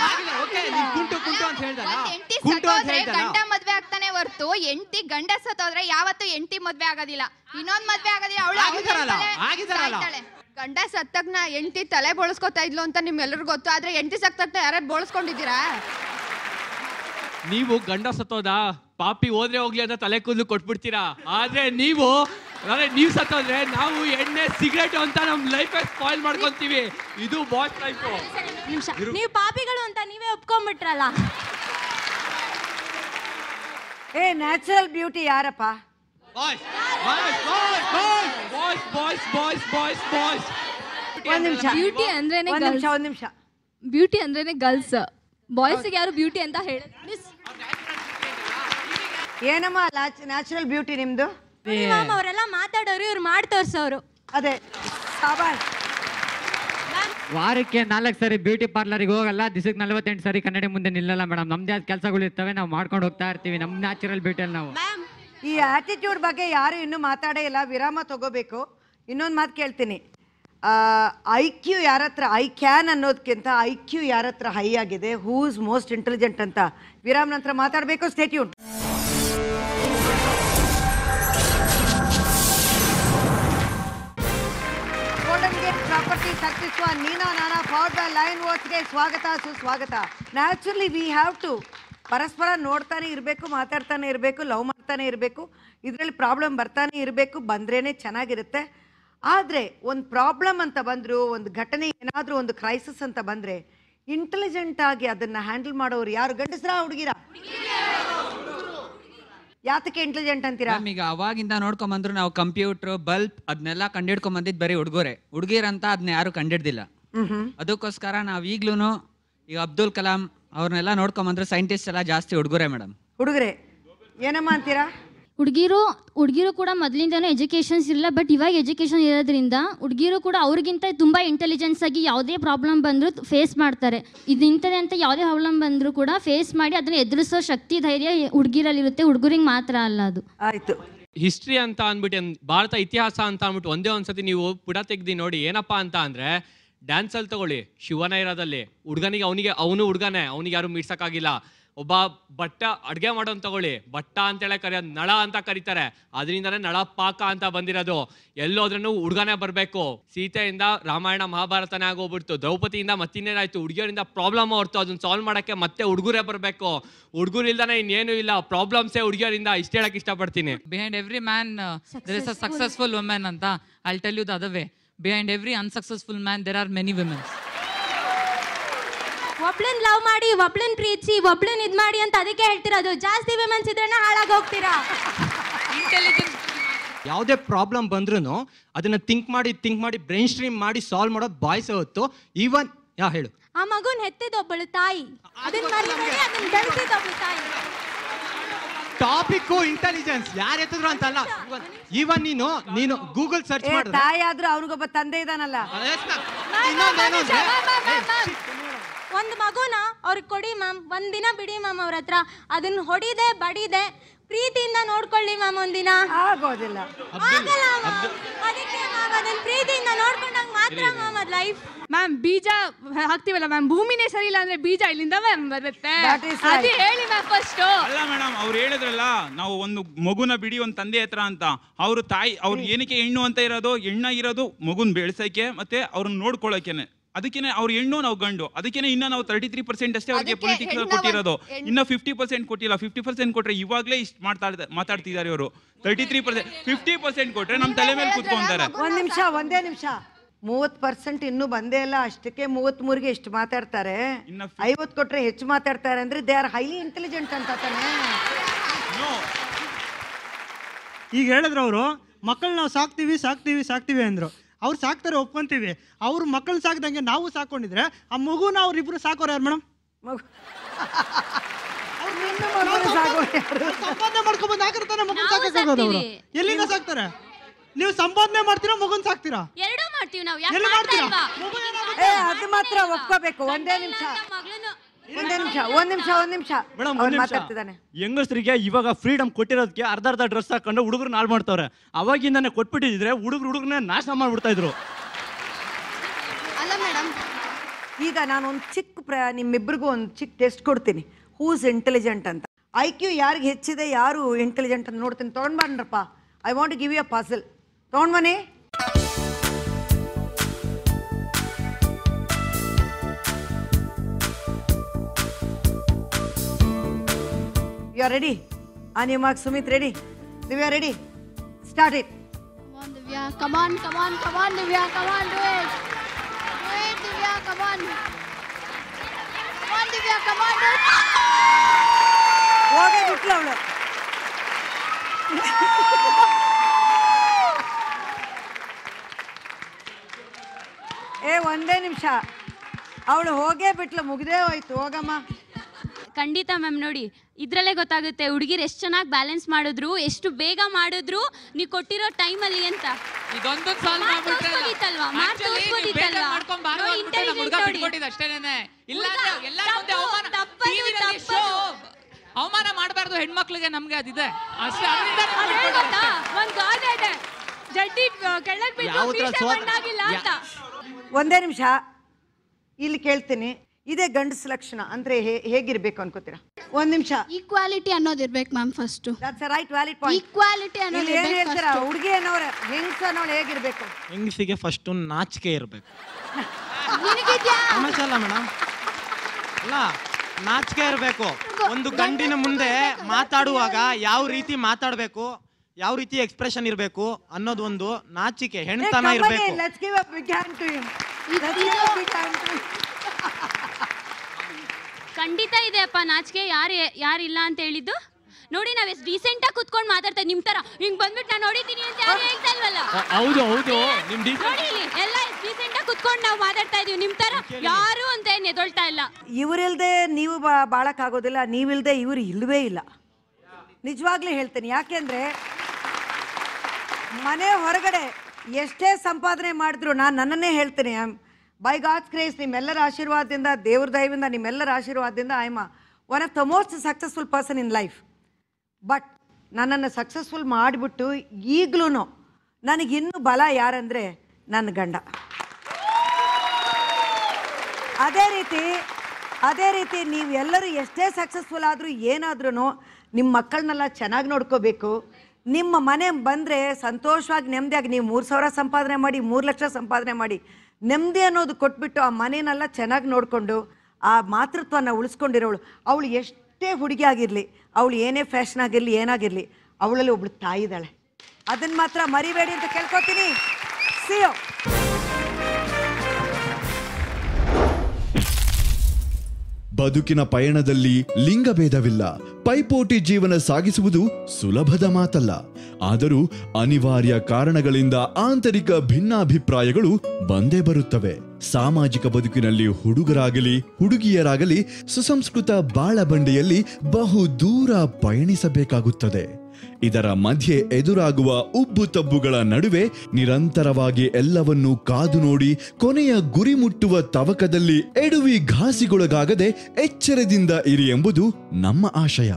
I: ಆಗಿಲ್ಲ, ಕುಂಟು, ಕುಂಟು ಅಂತ ಹೇಳ್ದಲ್ಲ? ಕುಂಟು ಅಂತ ಹೇಳ್ತಾರ
H: ಹೊರತು ಎಂಟಿ ಗಂಡ ಸತ್ತೋದ್ರೆ ಯಾವತ್ತು ಎಂಟಿ ಮದ್ವೆ ಆಗೋದಿಲ್ಲ ಇನ್ನೊಂದ್ ಮದ್ವೆ ಆಗೋದಿಲ್ಲ ಅವಳು ಗಂಡ ಸತ್ತಗ್ನ ಎಂಟಿ ತಲೆ ಬೋಳಿಸ್ಕೊತಾ ಇದ್ಲು ಅಂತ ನಿಮ್ಮೆಲ್ಲರಿಗೂ ಗೊತ್ತು ಆದ್ರೆ ಎಂಟಿ ಸತ್ತಗ್ನ ಯಾರ ಬೋಳಿಸ್ಕೊಂಡಿದ್ದೀರಾ
M: ನೀವು ಗಂಡ ಸತ್ತೋದ ಪಾಪಿ ಹೋದ್ರೆ ಹೋಗ್ಲಿ ಅಂತ ತಲೆ ಕೂದಲು ಕೊಟ್ಬಿಡ್ತೀರಾ ಆದ್ರೆ ನೀವು ನೀವ್ ನೀವು ಸತ್ತೋದ್ರೆ ನಾವು ಎಣ್ಣೆ ಸಿಗರೇಟ್ ಅಂತ ನಮ್ ಲೈಫ್ ಸ್ಪಾಯ್ಲ್ ಮಾಡ್ಕೊಂತೀವಿ ಇದು ಬಾಸ್ ಲೈಫ್ ನೀವ್ ನೀವು
G: ಪಾಪಿಗಳು ಅಂತ ನೀವೇ ಒಪ್ಕೊಂಡ್ಬಿಟ್ರಲ್ಲ ಏ ನ್ಯಾಚುರಲ್ ಬ್ಯೂಟಿ ಯಾರಪ್ಪ
M: boys boys boys boys boys boys
C: ಒಂದ್ ನಿಮಿಷ ಬ್ಯೂಟಿ ಅಂದ್ರೇನೆ ಒಂದ್ ನಿಮಿಷ ಒಂದ್ ನಿಮಿಷ ಬ್ಯೂಟಿ ಅಂದ್ರೇನೆ ಗರ್ಲ್ಸ್ ಬಾಯ್ಸ್ಗೆ ಯಾರು ಬ್ಯೂಟಿ ಅಂತ ಹೇಳ ಏನಮ್ಮ ನ್ಯಾಚುರಲ್ ಬ್ಯೂಟಿ ನಿಮ್ದು ಅವರೆಲ್ಲ ಮಾತಾಡೋರು ಇವ್ರು ಮಾಡಿ ತೋರ್ಸೋರು
G: ಅದೇ ಬಾಬಾ
I: ವಾರಕ್ಕೆ ನಾಲ್ಕು ಸರಿ ಬ್ಯೂಟಿ ಪಾರ್ಲರ್ಗೆ ಹೋಗಲ್ಲ ದಿಸಕ್ಕೆ ನಲ್ವತ್ತೆಂಟು ಸರಿ ಕನ್ನಡಿ ಮುಂದೆ ನಿಲ್ಲಲ್ಲ ಮೇಡಮ್ ನಮ್ದೇ ಆದ ಕೆಲಸಗಳು ಇರ್ತವೆ ನಾವು ಮಾಡ್ಕೊಂಡು ಹೋಗ್ತಾ ಇರ್ತೀವಿ ನಮ್ಮ ನ್ಯಾಚುರಲ್ ಬ್ಯೂಟಿಯಲ್ಲಿ ನಾವು
A: ಈ ಆಟಿಟ್ಯೂಡ್ ಬಗ್ಗೆ ಯಾರು ಇನ್ನೂ ಮಾತಾಡೇ ಇಲ್ಲ ವಿರಾಮ ತಗೋಬೇಕು ಇನ್ನೊಂದು ಮಾತು ಕೇಳ್ತೀನಿ ಐ ಕ್ಯೂ ಯಾರ ಹತ್ರ ಐ ಕ್ಯಾನ್ ಅನ್ನೋದಕ್ಕಿಂತ ಐ ಕ್ಯೂ ಯಾರ ಹತ್ರ ಹೈ ಆಗಿದೆ ಹೂಸ್ ಮೋಸ್ಟ್ ಇಂಟೆಲಿಜೆಂಟ್ ಅಂತ ವಿರಾಮ್ ನಂತರ ಮಾತಾಡಬೇಕು ಸ್ಟೇಟ್ಯೂಡ್ ಪಾರ್ಟಿ ಸಕ್ಸಸ್ವ ನೀನಾ ನಾನಾ ಫಾರ್ ದ ಲೈನ್ ವಾಚ್ಗೆ ಸ್ವಾಗತ ಸುಸ್ವಾಗತ ನ್ಯಾಚುರಲಿ ವಿ ಹ್ಯಾವ್ ಟು ಪರಸ್ಪರ ನೋಡ್ತಾನೆ ಇರಬೇಕು ಮಾತಾಡ್ತಾನೆ ಇರಬೇಕು ಲವ್ ಮಾಡ್ತಾನೆ ಇರಬೇಕು ಇದರಲ್ಲಿ ಪ್ರಾಬ್ಲಮ್ ಬರ್ತಾನೆ ಇರಬೇಕು ಬಂದ್ರೇ ಚೆನ್ನಾಗಿರುತ್ತೆ ಆದರೆ ಒಂದು ಪ್ರಾಬ್ಲಮ್ ಅಂತ ಬಂದ್ರು ಒಂದು ಘಟನೆ ಏನಾದರೂ ಒಂದು ಕ್ರೈಸಿಸ್ ಅಂತ ಬಂದರೆ ಇಂಟೆಲಿಜೆಂಟ್ ಆಗಿ ಅದನ್ನು ಹ್ಯಾಂಡಲ್ ಮಾಡೋರು ಯಾರು ಗಂಡಸ್ರಾ ಹುಡುಗಿರಾ ಯಾತಕ್ಕೆ ಇಂಟೆಲಿಜೆಂಟ್ ಅಂತೀರಾ
I: ಈಗ ಅವಾಗಿಂದ ನೋಡ್ಕೊಂಡ್ ಬಂದ್ರು ನಾವು ಕಂಪ್ಯೂಟರ್ ಬಲ್ಬ್ ಅದನ್ನೆಲ್ಲ ಕಂಡಿಡ್ಕೊಂಡ್ ಬಂದಿದ್ ಬರೀ ಹುಡುಗರೆ ಹುಡುಗಿರಂತ ಅದನ್ನ ಯಾರು ಕಂಡಿಡ್ದಿಲ್ಲ ಅದಕ್ಕೋಸ್ಕರ ನಾವ್ ಈಗ್ಲೂನು ಈಗ ಅಬ್ದುಲ್ ಕಲಾಂ ಅವ್ರನ್ನೆಲ್ಲ ನೋಡ್ಕೊಂಡ್ ಬಂದ್ರು ಸೈಂಟಿಸ್ಟ್ ಎಲ್ಲ ಜಾಸ್ತಿ ಹುಡುಗರೇ ಮೇಡಮ್
F: ಹುಡುಗರೇ ಏನಮ್ಮ ಅಂತೀರಾ ಹುಡುಗಿರು ಹುಡುಗಿರು ಕೂಡ ಮೊದಲಿಂದನೂ ಎಜುಕೇಷನ್ಸ್ ಇಲ್ಲ ಬಟ್ ಇವಾಗ ಎಜುಕೇಷನ್ ಇರೋದ್ರಿಂದ ಹುಡುಗಿರು ಕೂಡ ಅವ್ರಿಗಿಂತ ತುಂಬ ಇಂಟೆಲಿಜೆನ್ಸ್ ಆಗಿ ಯಾವುದೇ ಪ್ರಾಬ್ಲಮ್ ಬಂದರೂ ಫೇಸ್ ಮಾಡ್ತಾರೆ ಇದು ಇಂಥದ್ದೇ ಅಂತ ಯಾವುದೇ ಪ್ರಾಬ್ಲಮ್ ಬಂದರೂ ಕೂಡ ಫೇಸ್ ಮಾಡಿ ಅದನ್ನು ಎದುರಿಸೋ ಶಕ್ತಿ ಧೈರ್ಯ ಹುಡುಗಿರಲ್ಲಿರುತ್ತೆ ಹುಡುಗರಿಗೆ ಮಾತ್ರ ಅಲ್ಲ ಅದು ಆಯಿತು
M: ಹಿಸ್ಟ್ರಿ ಅಂತ ಅಂದ್ಬಿಟ್ಟು ಭಾರತ ಇತಿಹಾಸ ಅಂತ ಅಂದ್ಬಿಟ್ಟು ಒಂದೇ ಒಂದ್ಸತಿ ನೀವು ಪುಟ ತೆಗ್ದು ನೋಡಿ ಏನಪ್ಪ ಅಂತ ಅಂದರೆ ಡ್ಯಾನ್ಸಲ್ಲಿ ತಗೊಳ್ಳಿ ಶಿವನ ಇರೋದಲ್ಲಿ ಹುಡುಗನಿಗೆ ಅವನಿಗೆ ಅವನು ಹುಡುಗನೇ ಅವನಿಗೆ ಯಾರು ಮೀಡ್ಸೋಕ್ಕಾಗಿಲ್ಲ ಒಬ್ಬ ಬಟ್ಟ ಅಡುಗೆ ಮಾಡೋನ್ ತಗೊಳ್ಳಿ ಬಟ್ಟ ಅಂತೇಳಿ ಕರೆಯೋ ನಳ ಅಂತ ಕರೀತಾರೆ ಅದರಿಂದಲೇ ನಳ ಪಾಕ ಅಂತ ಬಂದಿರೋದು ಎಲ್ಲೋದ್ರೂ ಹುಡುಗನೇ ಬರಬೇಕು ಸೀತೆಯಿಂದ ರಾಮಾಯಣ ಮಹಾಭಾರತನೇ ಆಗೋಗ್ಬಿಡ್ತು ದ್ರೌಪದಿಯಿಂದ ಮತ್ತಿನ್ನೇನಾಯ್ತು ಹುಡುಗಿಯರಿಂದ ಪ್ರಾಬ್ಲಮ್ ಹೊರತು ಅದನ್ನ ಸಾಲ್ವ್ ಮಾಡೋಕ್ಕೆ ಮತ್ತೆ ಹುಡುಗರೇ ಬರಬೇಕು ಹುಡುಗರಿಲ್ದಾನೆ ಇನ್ನೇನು ಇಲ್ಲ ಪ್ರಾಬ್ಲಮ್ಸೇ ಹುಡುಗಿಯರಿಂದ ಇಷ್ಟ ಹೇಳಕ್ಕೆ ಇಷ್ಟಪಡ್ತೀನಿ
I: behind every man is a successful women ಅಂತ I tell you the way behind every unsuccessful man there are many womens
G: ಒಬ್ಳನ್ ಲವ್ ಮಾಡಿ ಒಬ್ಳನ್ ಪ್ರೀತಿ ಒಬ್ಳನ್ ಇದ್ ಮಾಡಿ ಅಂತ ಅದಕ್ಕೆ ಹೇಳ್ತಿರೋದು ಜಾಸ್ತಿ ವಿಮೆನ್ಸ್ ಇದ್ರೆ ಹಾಳಾಗಿ ಹೋಗ್ತೀರಾ
L: ಯಾವುದೇ ಪ್ರಾಬ್ಲಮ್ ಬಂದ್ರೂ ಅದನ್ನ ಥಿಂಕ್ ಮಾಡಿ ಥಿಂಕ್ ಮಾಡಿ ಬ್ರೈನ್ ಸ್ಟ್ರೀಮ್ ಮಾಡಿ ಸಾಲ್ವ್ ಮಾಡೋದು ಬಾಯ್ಸ್ ಹೊತ್ತು ಈವನ್ ಯಾ ಹೇಳು
G: ಆ ಮಗುನ್ ಹೆತ್ತಿದೊಬ್ಬಳು ತಾಯಿ ಅದನ್ನ ತಾಯಿ
L: ಟಾಪಿಕ್ ಇಂಟೆಲಿಜೆನ್ಸ್ ಯಾರು ಎತ್ತಿದ್ರು ಅಂತಲ್ಲ ಈವನ್ ನೀನು ನೀನು ಗೂಗಲ್ ಸರ್ಚ್ ಮಾಡು ತಾಯಿ
G: ಆದ್ರೂ ಅವ್ರಿಗೊಬ್ಬ ತಂದೆ ಇದಾನಲ್ಲ ಒಂದು ಮಗುನ ಅವ್ರಿಗೆ ಕೊಡಿ ಮ್ಯಾಮ್ ಒಂದಿನ ಬಿಡಿ ಮ್ಯಾಮ್ ಅವ್ರ ಹತ್ರ ಅದನ್ನ ಹೊಡಿದೆ ಬಡಿದೆ ಪ್ರೀತಿಯಿಂದ ನೋಡ್ಕೊಳ್ಳಿ ಮ್ಯಾಮ್ ಒಂದಿನ ಆಗೋದಿಲ್ಲ ಆಗಲ್ಲ ಅದಕ್ಕೆ ಮ್ಯಾಮ್
D: ಅದನ್ನ ಪ್ರೀತಿಯಿಂದ ನೋಡ್ಕೊಂಡಾಗ ಮಾತ್ರ ಮ್ಯಾಮ್ ಅದ್ ಲೈಫ್ ಮ್ಯಾಮ್ ಬೀಜ ಹಾಕ್ತಿವಲ್ಲ ಮ್ಯಾಮ್ ಭೂಮಿನೇ ಸರಿ ಇಲ್ಲ ಅಂದ್ರೆ ಬೀಜ ಇಲ್ಲಿಂದ ಮ್ಯಾಮ್ ಬರುತ್ತೆ ಅದೇ ಹೇಳಿ ಮ್ಯಾಮ್ ಫಸ್ಟ್ ಅಲ್ಲ ಮೇಡಮ್
N: ಅವ್ರು ಹೇಳಿದ್ರಲ್ಲ ನಾವು ಒಂದು ಮಗುನ ಬಿಡಿ ಒಂದು ತಂದೆ ಹತ್ರ ಅಂತ ಅವ್ರ ತಾಯಿ ಅವ್ರ ಏನಕ್ಕೆ ಹೆಣ್ಣು ಅಂತ ಇರೋದು ಹೆಣ್ಣ ಇರೋದು ಮಗುನ್ ಬೆಳೆಸೋಕೆ ಮತ್ತೆ ಅವ್ರನ್ನ ನೋಡ್ಕೊಳ್ಳೋಕೆನೆ ಅದಕ್ಕೇನೆ ಅವ್ರ ಹೆಣ್ಣು ನಾವು ಗಂಡು ಅದಕ್ಕೆ ಇನ್ನ ನಾವು ತರ್ಟಿ ತ್ರೀ ಪರ್ಸೆಂಟ್ ಅಷ್ಟೇ ಅವ್ರಿಗೆ ಪೊಲಿಟಿಕಲ್ ಕೊಟ್ಟಿರೋದು ಇನ್ನ ಫಿಫ್ಟಿ ಪರ್ಸೆಂಟ್ ಕೊಟ್ಟಿಲ್ಲ ಫಿಫ್ಟಿ ಪರ್ಸೆಂಟ್ ಕೊಟ್ರೆ ಇವಾಗ್ಲೇ ಇಷ್ಟು ಮಾತಾಡ ಮಾತಾಡ್ತಿದ್ದಾರೆ ಇವರು thirty three percent fifty percent ಕೊಟ್ರೆ ನಮ್ಮ ತಲೆ ಮೇಲೆ ಕೂತ್ಕೊಂತಾರೆ ಒಂದ್
A: ನಿಮಿಷ ಒಂದೇ ನಿಮಿಷ ಮೂವತ್ ಪರ್ಸೆಂಟ್ ಇನ್ನೂ ಬಂದೇ ಇಲ್ಲ ಅಷ್ಟಕ್ಕೆ ಮೂವತ್ ಮೂರ್ಗೆ ಎಷ್ಟು ಮಾತಾಡ್ತಾರೆ ಇನ್ನ ಐವತ್ ಕೊಟ್ರೆ ಹೆಚ್ಚು ಮಾತಾಡ್ತಾರೆ ಅಂದ್ರೆ ದೇ ಆರ್ ಹೈಲಿ ಇಂಟೆಲಿಜೆಂಟ್ ಅಂತ ತಾನೇ
F: ಈಗ ಹೇಳಿದ್ರು ಅವರು ಮಕ್ಕಳು ನಾವು ಸಾಕ್ತಿವಿ ಸಾಕ್ತಿವಿ ಸಾಕ್ತಿವಿ ಅಂದ್ರು ಅವ್ರು ಸಾಕ್ತಾರೆ ಒಪ್ಕೊಂತೀವಿ ಅವ್ರ ಮಕ್ಕಳು ಸಾಕ್ದಂಗೆ ನಾವು ಸಾಕೊಂಡಿದ್ರೆ ಆ ಮಗುನ ಅವ್ರಿಬ್ರು ಸಾಕೋರು ಯಾರು ಮೇಡಮ್ ಸಂಪಾದನೆ ನೀವು ಸಂಪಾದನೆ ಮಾಡ್ತೀರಾ ಮಗುನ್ ಸಾಕ್ತೀರಾ
A: ಒಪ್ಕೋಬೇಕು ಒಂದೇ ನಿಮಿಷ ಹೆಂಗಸರಿಗೆ ನಿಮಿಷ ಒಂದ್ ನಿಮಿಷ ಒಂದ್ ನಿಮಿಷ
N: ಮೇಡಮ್ ಇವಾಗ ಫ್ರೀಡಮ್ ಕೊಟ್ಟಿರೋದಕ್ಕೆ ಅರ್ಧ ಅರ್ಧ ಡ್ರೆಸ್ ಹಾಕೊಂಡು ಹುಡುಗರು ನಾಲ್ ಮಾಡ್ತಾವ್ರೆ ಅವಾಗಿಂದಾನೆ ಕೊಟ್ಬಿಟ್ಟಿದ್ರೆ ಹುಡುಗರು ಹುಡುಗರನ್ನ ನಾಶ
A: ಮಾಡ್ಬಿಡ್ತಾ ಇದ್ರು ಅಲ್ಲ ಮೇಡಂ ಈಗ ನಾನು ಒಂದು ಚಿಕ್ಕ ಪ್ರ ನಿಮ್ಮಿಬ್ಬರಿಗೂ ಒಂದು ಚಿಕ್ಕ ಟೆಸ್ಟ್ ಕೊಡ್ತೀನಿ ಹೂಸ್ ಇಂಟೆಲಿಜೆಂಟ್ ಅಂತ ಐ ಕ್ಯೂ ಯಾರಿಗೆ ಹೆಚ್ಚಿದೆ ಯಾರು ಇಂಟೆಲಿಜೆಂಟ್ ಅಂತ ನೋಡ್ತೀನಿ ತೊಗೊಂಡ್ಬಾನ್ರಪ್ಪ I want to give you a puzzle ತೊಗೊಂಡ್ಬನ್ನಿ you are ready on your mark Sumit ready Divya ready start it Come on, Divya. Come on, come on, come on, Divya. Come on, do it.
G: Do it, Divya.
A: Come on.
D: Come on, Divya. Come on, do it.
A: ಹೋಗೇ ಬಿಟ್ಲು ಅವಳು
F: ಏ ಒಂದೇ ನಿಮಿಷ ಅವಳು ಹೋಗೇ ಬಿಟ್ಲು ಮುಗ್ದೇ ಖಂಡಿತ ma'am ನೋಡಿ ಇದರಲ್ಲೇ ಗೊತ್ತಾಗುತ್ತೆ ಹುಡುಗಿರು ಎಷ್ಟು ಚೆನ್ನಾಗಿ ಬ್ಯಾಲೆನ್ಸ್ ಮಾಡಿದ್ರು ಎಷ್ಟು ಬೇಗ ಮಾಡಿದ್ರು ನೀವು ಕೊಟ್ಟಿರೋ ಅಲ್ಲಿ ಅಂತ
I: ಅವಮಾನ ಮಾಡಬಾರ್ದು ಹೆಣ್ಮಕ್ಳಿಗೆ ನಮ್ಗೆ ಅದಿದೆ
A: ಒಂದೇ ನಿಮಿಷ ಇಲ್ಲಿ ಕೇಳ್ತೀನಿ ಇದೇ ಗಂಡಸ ಲಕ್ಷಣ ಅಂದ್ರೆ ಹೇ- ಹೇಗಿರ್ಬೇಕು ಅನ್ಕೋತೀರಾ ಒಂದ್ ನಿಮಿಷ ಈಕ್ವಾಲಿಟಿ ಅನ್ನೋದು ಇರ್ಬೇಕು ma'am first right valid point equality ಅನ್ನೋದು ಹುಡುಗಿ ಅನ್ನೋರ ಅನ್ನೋಳು ಹೇಗಿರ್ಬೇಕು
K: ಹೆಂಗಸಿಗೆ ಫಸ್ಟ್ ನಾಚಿಕೆ ಇರ್ಬೇಕು ನಿನಗಿದ್ಯಾ? ಅಲ್ಲ ನಾಚಿಕೆ ಇರಬೇಕು ಒಂದು ಗಂಡಿನ ಮುಂದೆ ಮಾತಾಡುವಾಗ ಯಾವ ರೀತಿ ಮಾತಾಡಬೇಕು ಯಾವ ರೀತಿ ಎಕ್ಸ್ಪ್ರೆಷನ್ ಇರಬೇಕು ಅನ್ನೋದು ಒಂದು ನಾಚಿಕೆ ಹೆಣ್ತನ
A: ಇರಬೇಕು
F: let's give a big to him let's give to ಖಂಡಿತ ಇದೆ ಅಪ್ಪ ನಾಚಿಕೆ ಯಾರು ಯಾರು ಇಲ್ಲ ಅಂತ ಹೇಳಿದ್ದು ನೋಡಿ ನಾವ್ ಎಷ್ಟು ರೀಸೆಂಟ್ ಆಗಿ ಕುತ್ಕೊಂಡು ಮಾತಾಡ್ತಾ ನಿಮ್ ತರ ಹಿಂಗ್ ಬಂದ್ಬಿಟ್ಟು ನಾನು ನೋಡಿದ್ದೀನಿ ಅಂತ ಯಾರು ಹೇಳ್ತಾ ಇಲ್ವಲ್ಲ ಹೌದು ಹೌದು ಎಲ್ಲ ರೀಸೆಂಟ್ ಆಗಿ ಕುತ್ಕೊಂಡು ನಾವು ಮಾತಾಡ್ತಾ ಇದೀವಿ ನಿಮ್ ತರ ಯಾರು ಅಂತ ಏನ್ ಎದೊಳ್ತಾ ಇಲ್ಲ
A: ಇವರಿಲ್ದೆ ನೀವು ಬಾಳಕ್ಕಾಗೋದಿಲ್ಲ ನೀವಿಲ್ದೆ ಇವ್ರು ಇಲ್ವೇ ಇಲ್ಲ ನಿಜವಾಗ್ಲೂ ಹೇಳ್ತೀನಿ ಯಾಕೆಂದ್ರೆ ಮನೆ ಹೊರಗಡೆ ಎಷ್ಟೇ ಸಂಪಾದನೆ ಮಾಡಿದ್ರು ನಾನು ನನ್ನನ್ನೇ ಹೇಳ್ತೀನಿ ಬೈ ಗಾಡ್ಸ್ ಕ್ರೇಸ್ ನಿಮ್ಮೆಲ್ಲರ ಆಶೀರ್ವಾದದಿಂದ ದೇವ್ರ ದಯವಿಂದ ನಿಮ್ಮೆಲ್ಲರ ಆಶೀರ್ವಾದದಿಂದ I am one of the most successful person in life but ನನ್ನನ್ನು ಸಕ್ಸಸ್ಫುಲ್ ಮಾಡಿಬಿಟ್ಟು ಈಗಲೂ ನನಗಿನ್ನೂ ಬಲ ಯಾರಂದರೆ ನನ್ನ ಗಂಡ ಅದೇ ರೀತಿ ಅದೇ ರೀತಿ ನೀವು ಎಲ್ಲರೂ ಎಷ್ಟೇ ಸಕ್ಸಸ್ಫುಲ್ ಆದರೂ ಏನಾದ್ರೂ ನಿಮ್ಮ ಮಕ್ಕಳನ್ನೆಲ್ಲ ಚೆನ್ನಾಗಿ ನೋಡ್ಕೋಬೇಕು ನಿಮ್ಮ ಮನೆ ಬಂದರೆ ಸಂತೋಷವಾಗಿ ನೆಮ್ಮದಿಯಾಗಿ ನೀವು ಮೂರು ಸಾವಿರ ಸಂಪಾದನೆ ಮಾಡಿ ಮೂರು ಲಕ್ಷ ಸಂಪಾದನೆ ಮಾಡಿ ನೆಮ್ಮದಿ ಅನ್ನೋದು ಕೊಟ್ಬಿಟ್ಟು ಆ ಮನೆನೆಲ್ಲ ಚೆನ್ನಾಗಿ ನೋಡಿಕೊಂಡು ಆ ಮಾತೃತ್ವನ ಉಳಿಸ್ಕೊಂಡಿರೋಳು ಅವಳು ಎಷ್ಟೇ ಹುಡುಗಿ ಆಗಿರಲಿ ಅವಳು ಏನೇ ಫ್ಯಾಷನ್ ಆಗಿರಲಿ ಏನಾಗಿರಲಿ ಅವಳಲ್ಲಿ ಒಬ್ಳು ತಾಯಿದ್ದಾಳೆ ಅದನ್ನು ಮಾತ್ರ ಮರಿಬೇಡಿ ಅಂತ ಕೇಳ್ಕೊತೀನಿ ಸಿಯೋ
B: ಬದುಕಿನ ಪಯಣದಲ್ಲಿ ಲಿಂಗಭೇದವಿಲ್ಲ ಪೈಪೋಟಿ ಜೀವನ ಸಾಗಿಸುವುದು ಸುಲಭದ ಮಾತಲ್ಲ ಆದರೂ ಅನಿವಾರ್ಯ ಕಾರಣಗಳಿಂದ ಆಂತರಿಕ ಭಿನ್ನಾಭಿಪ್ರಾಯಗಳು ಬಂದೇ ಬರುತ್ತವೆ ಸಾಮಾಜಿಕ ಬದುಕಿನಲ್ಲಿ ಹುಡುಗರಾಗಲಿ ಹುಡುಗಿಯರಾಗಲಿ ಸುಸಂಸ್ಕೃತ ಬಾಳಬಂಡೆಯಲ್ಲಿ ಬಹು ದೂರ ಪಯಣಿಸಬೇಕಾಗುತ್ತದೆ ಇದರ ಮಧ್ಯೆ ಎದುರಾಗುವ ಉಬ್ಬು ತಬ್ಬುಗಳ ನಡುವೆ ನಿರಂತರವಾಗಿ ಎಲ್ಲವನ್ನೂ ಕಾದು ನೋಡಿ ಕೊನೆಯ ಗುರಿ ಮುಟ್ಟುವ ತವಕದಲ್ಲಿ ಎಡುವಿ ಘಾಸಿಗೊಳಗಾಗದೆ ಎಚ್ಚರದಿಂದ ಇರಿ ಎಂಬುದು ನಮ್ಮ ಆಶಯ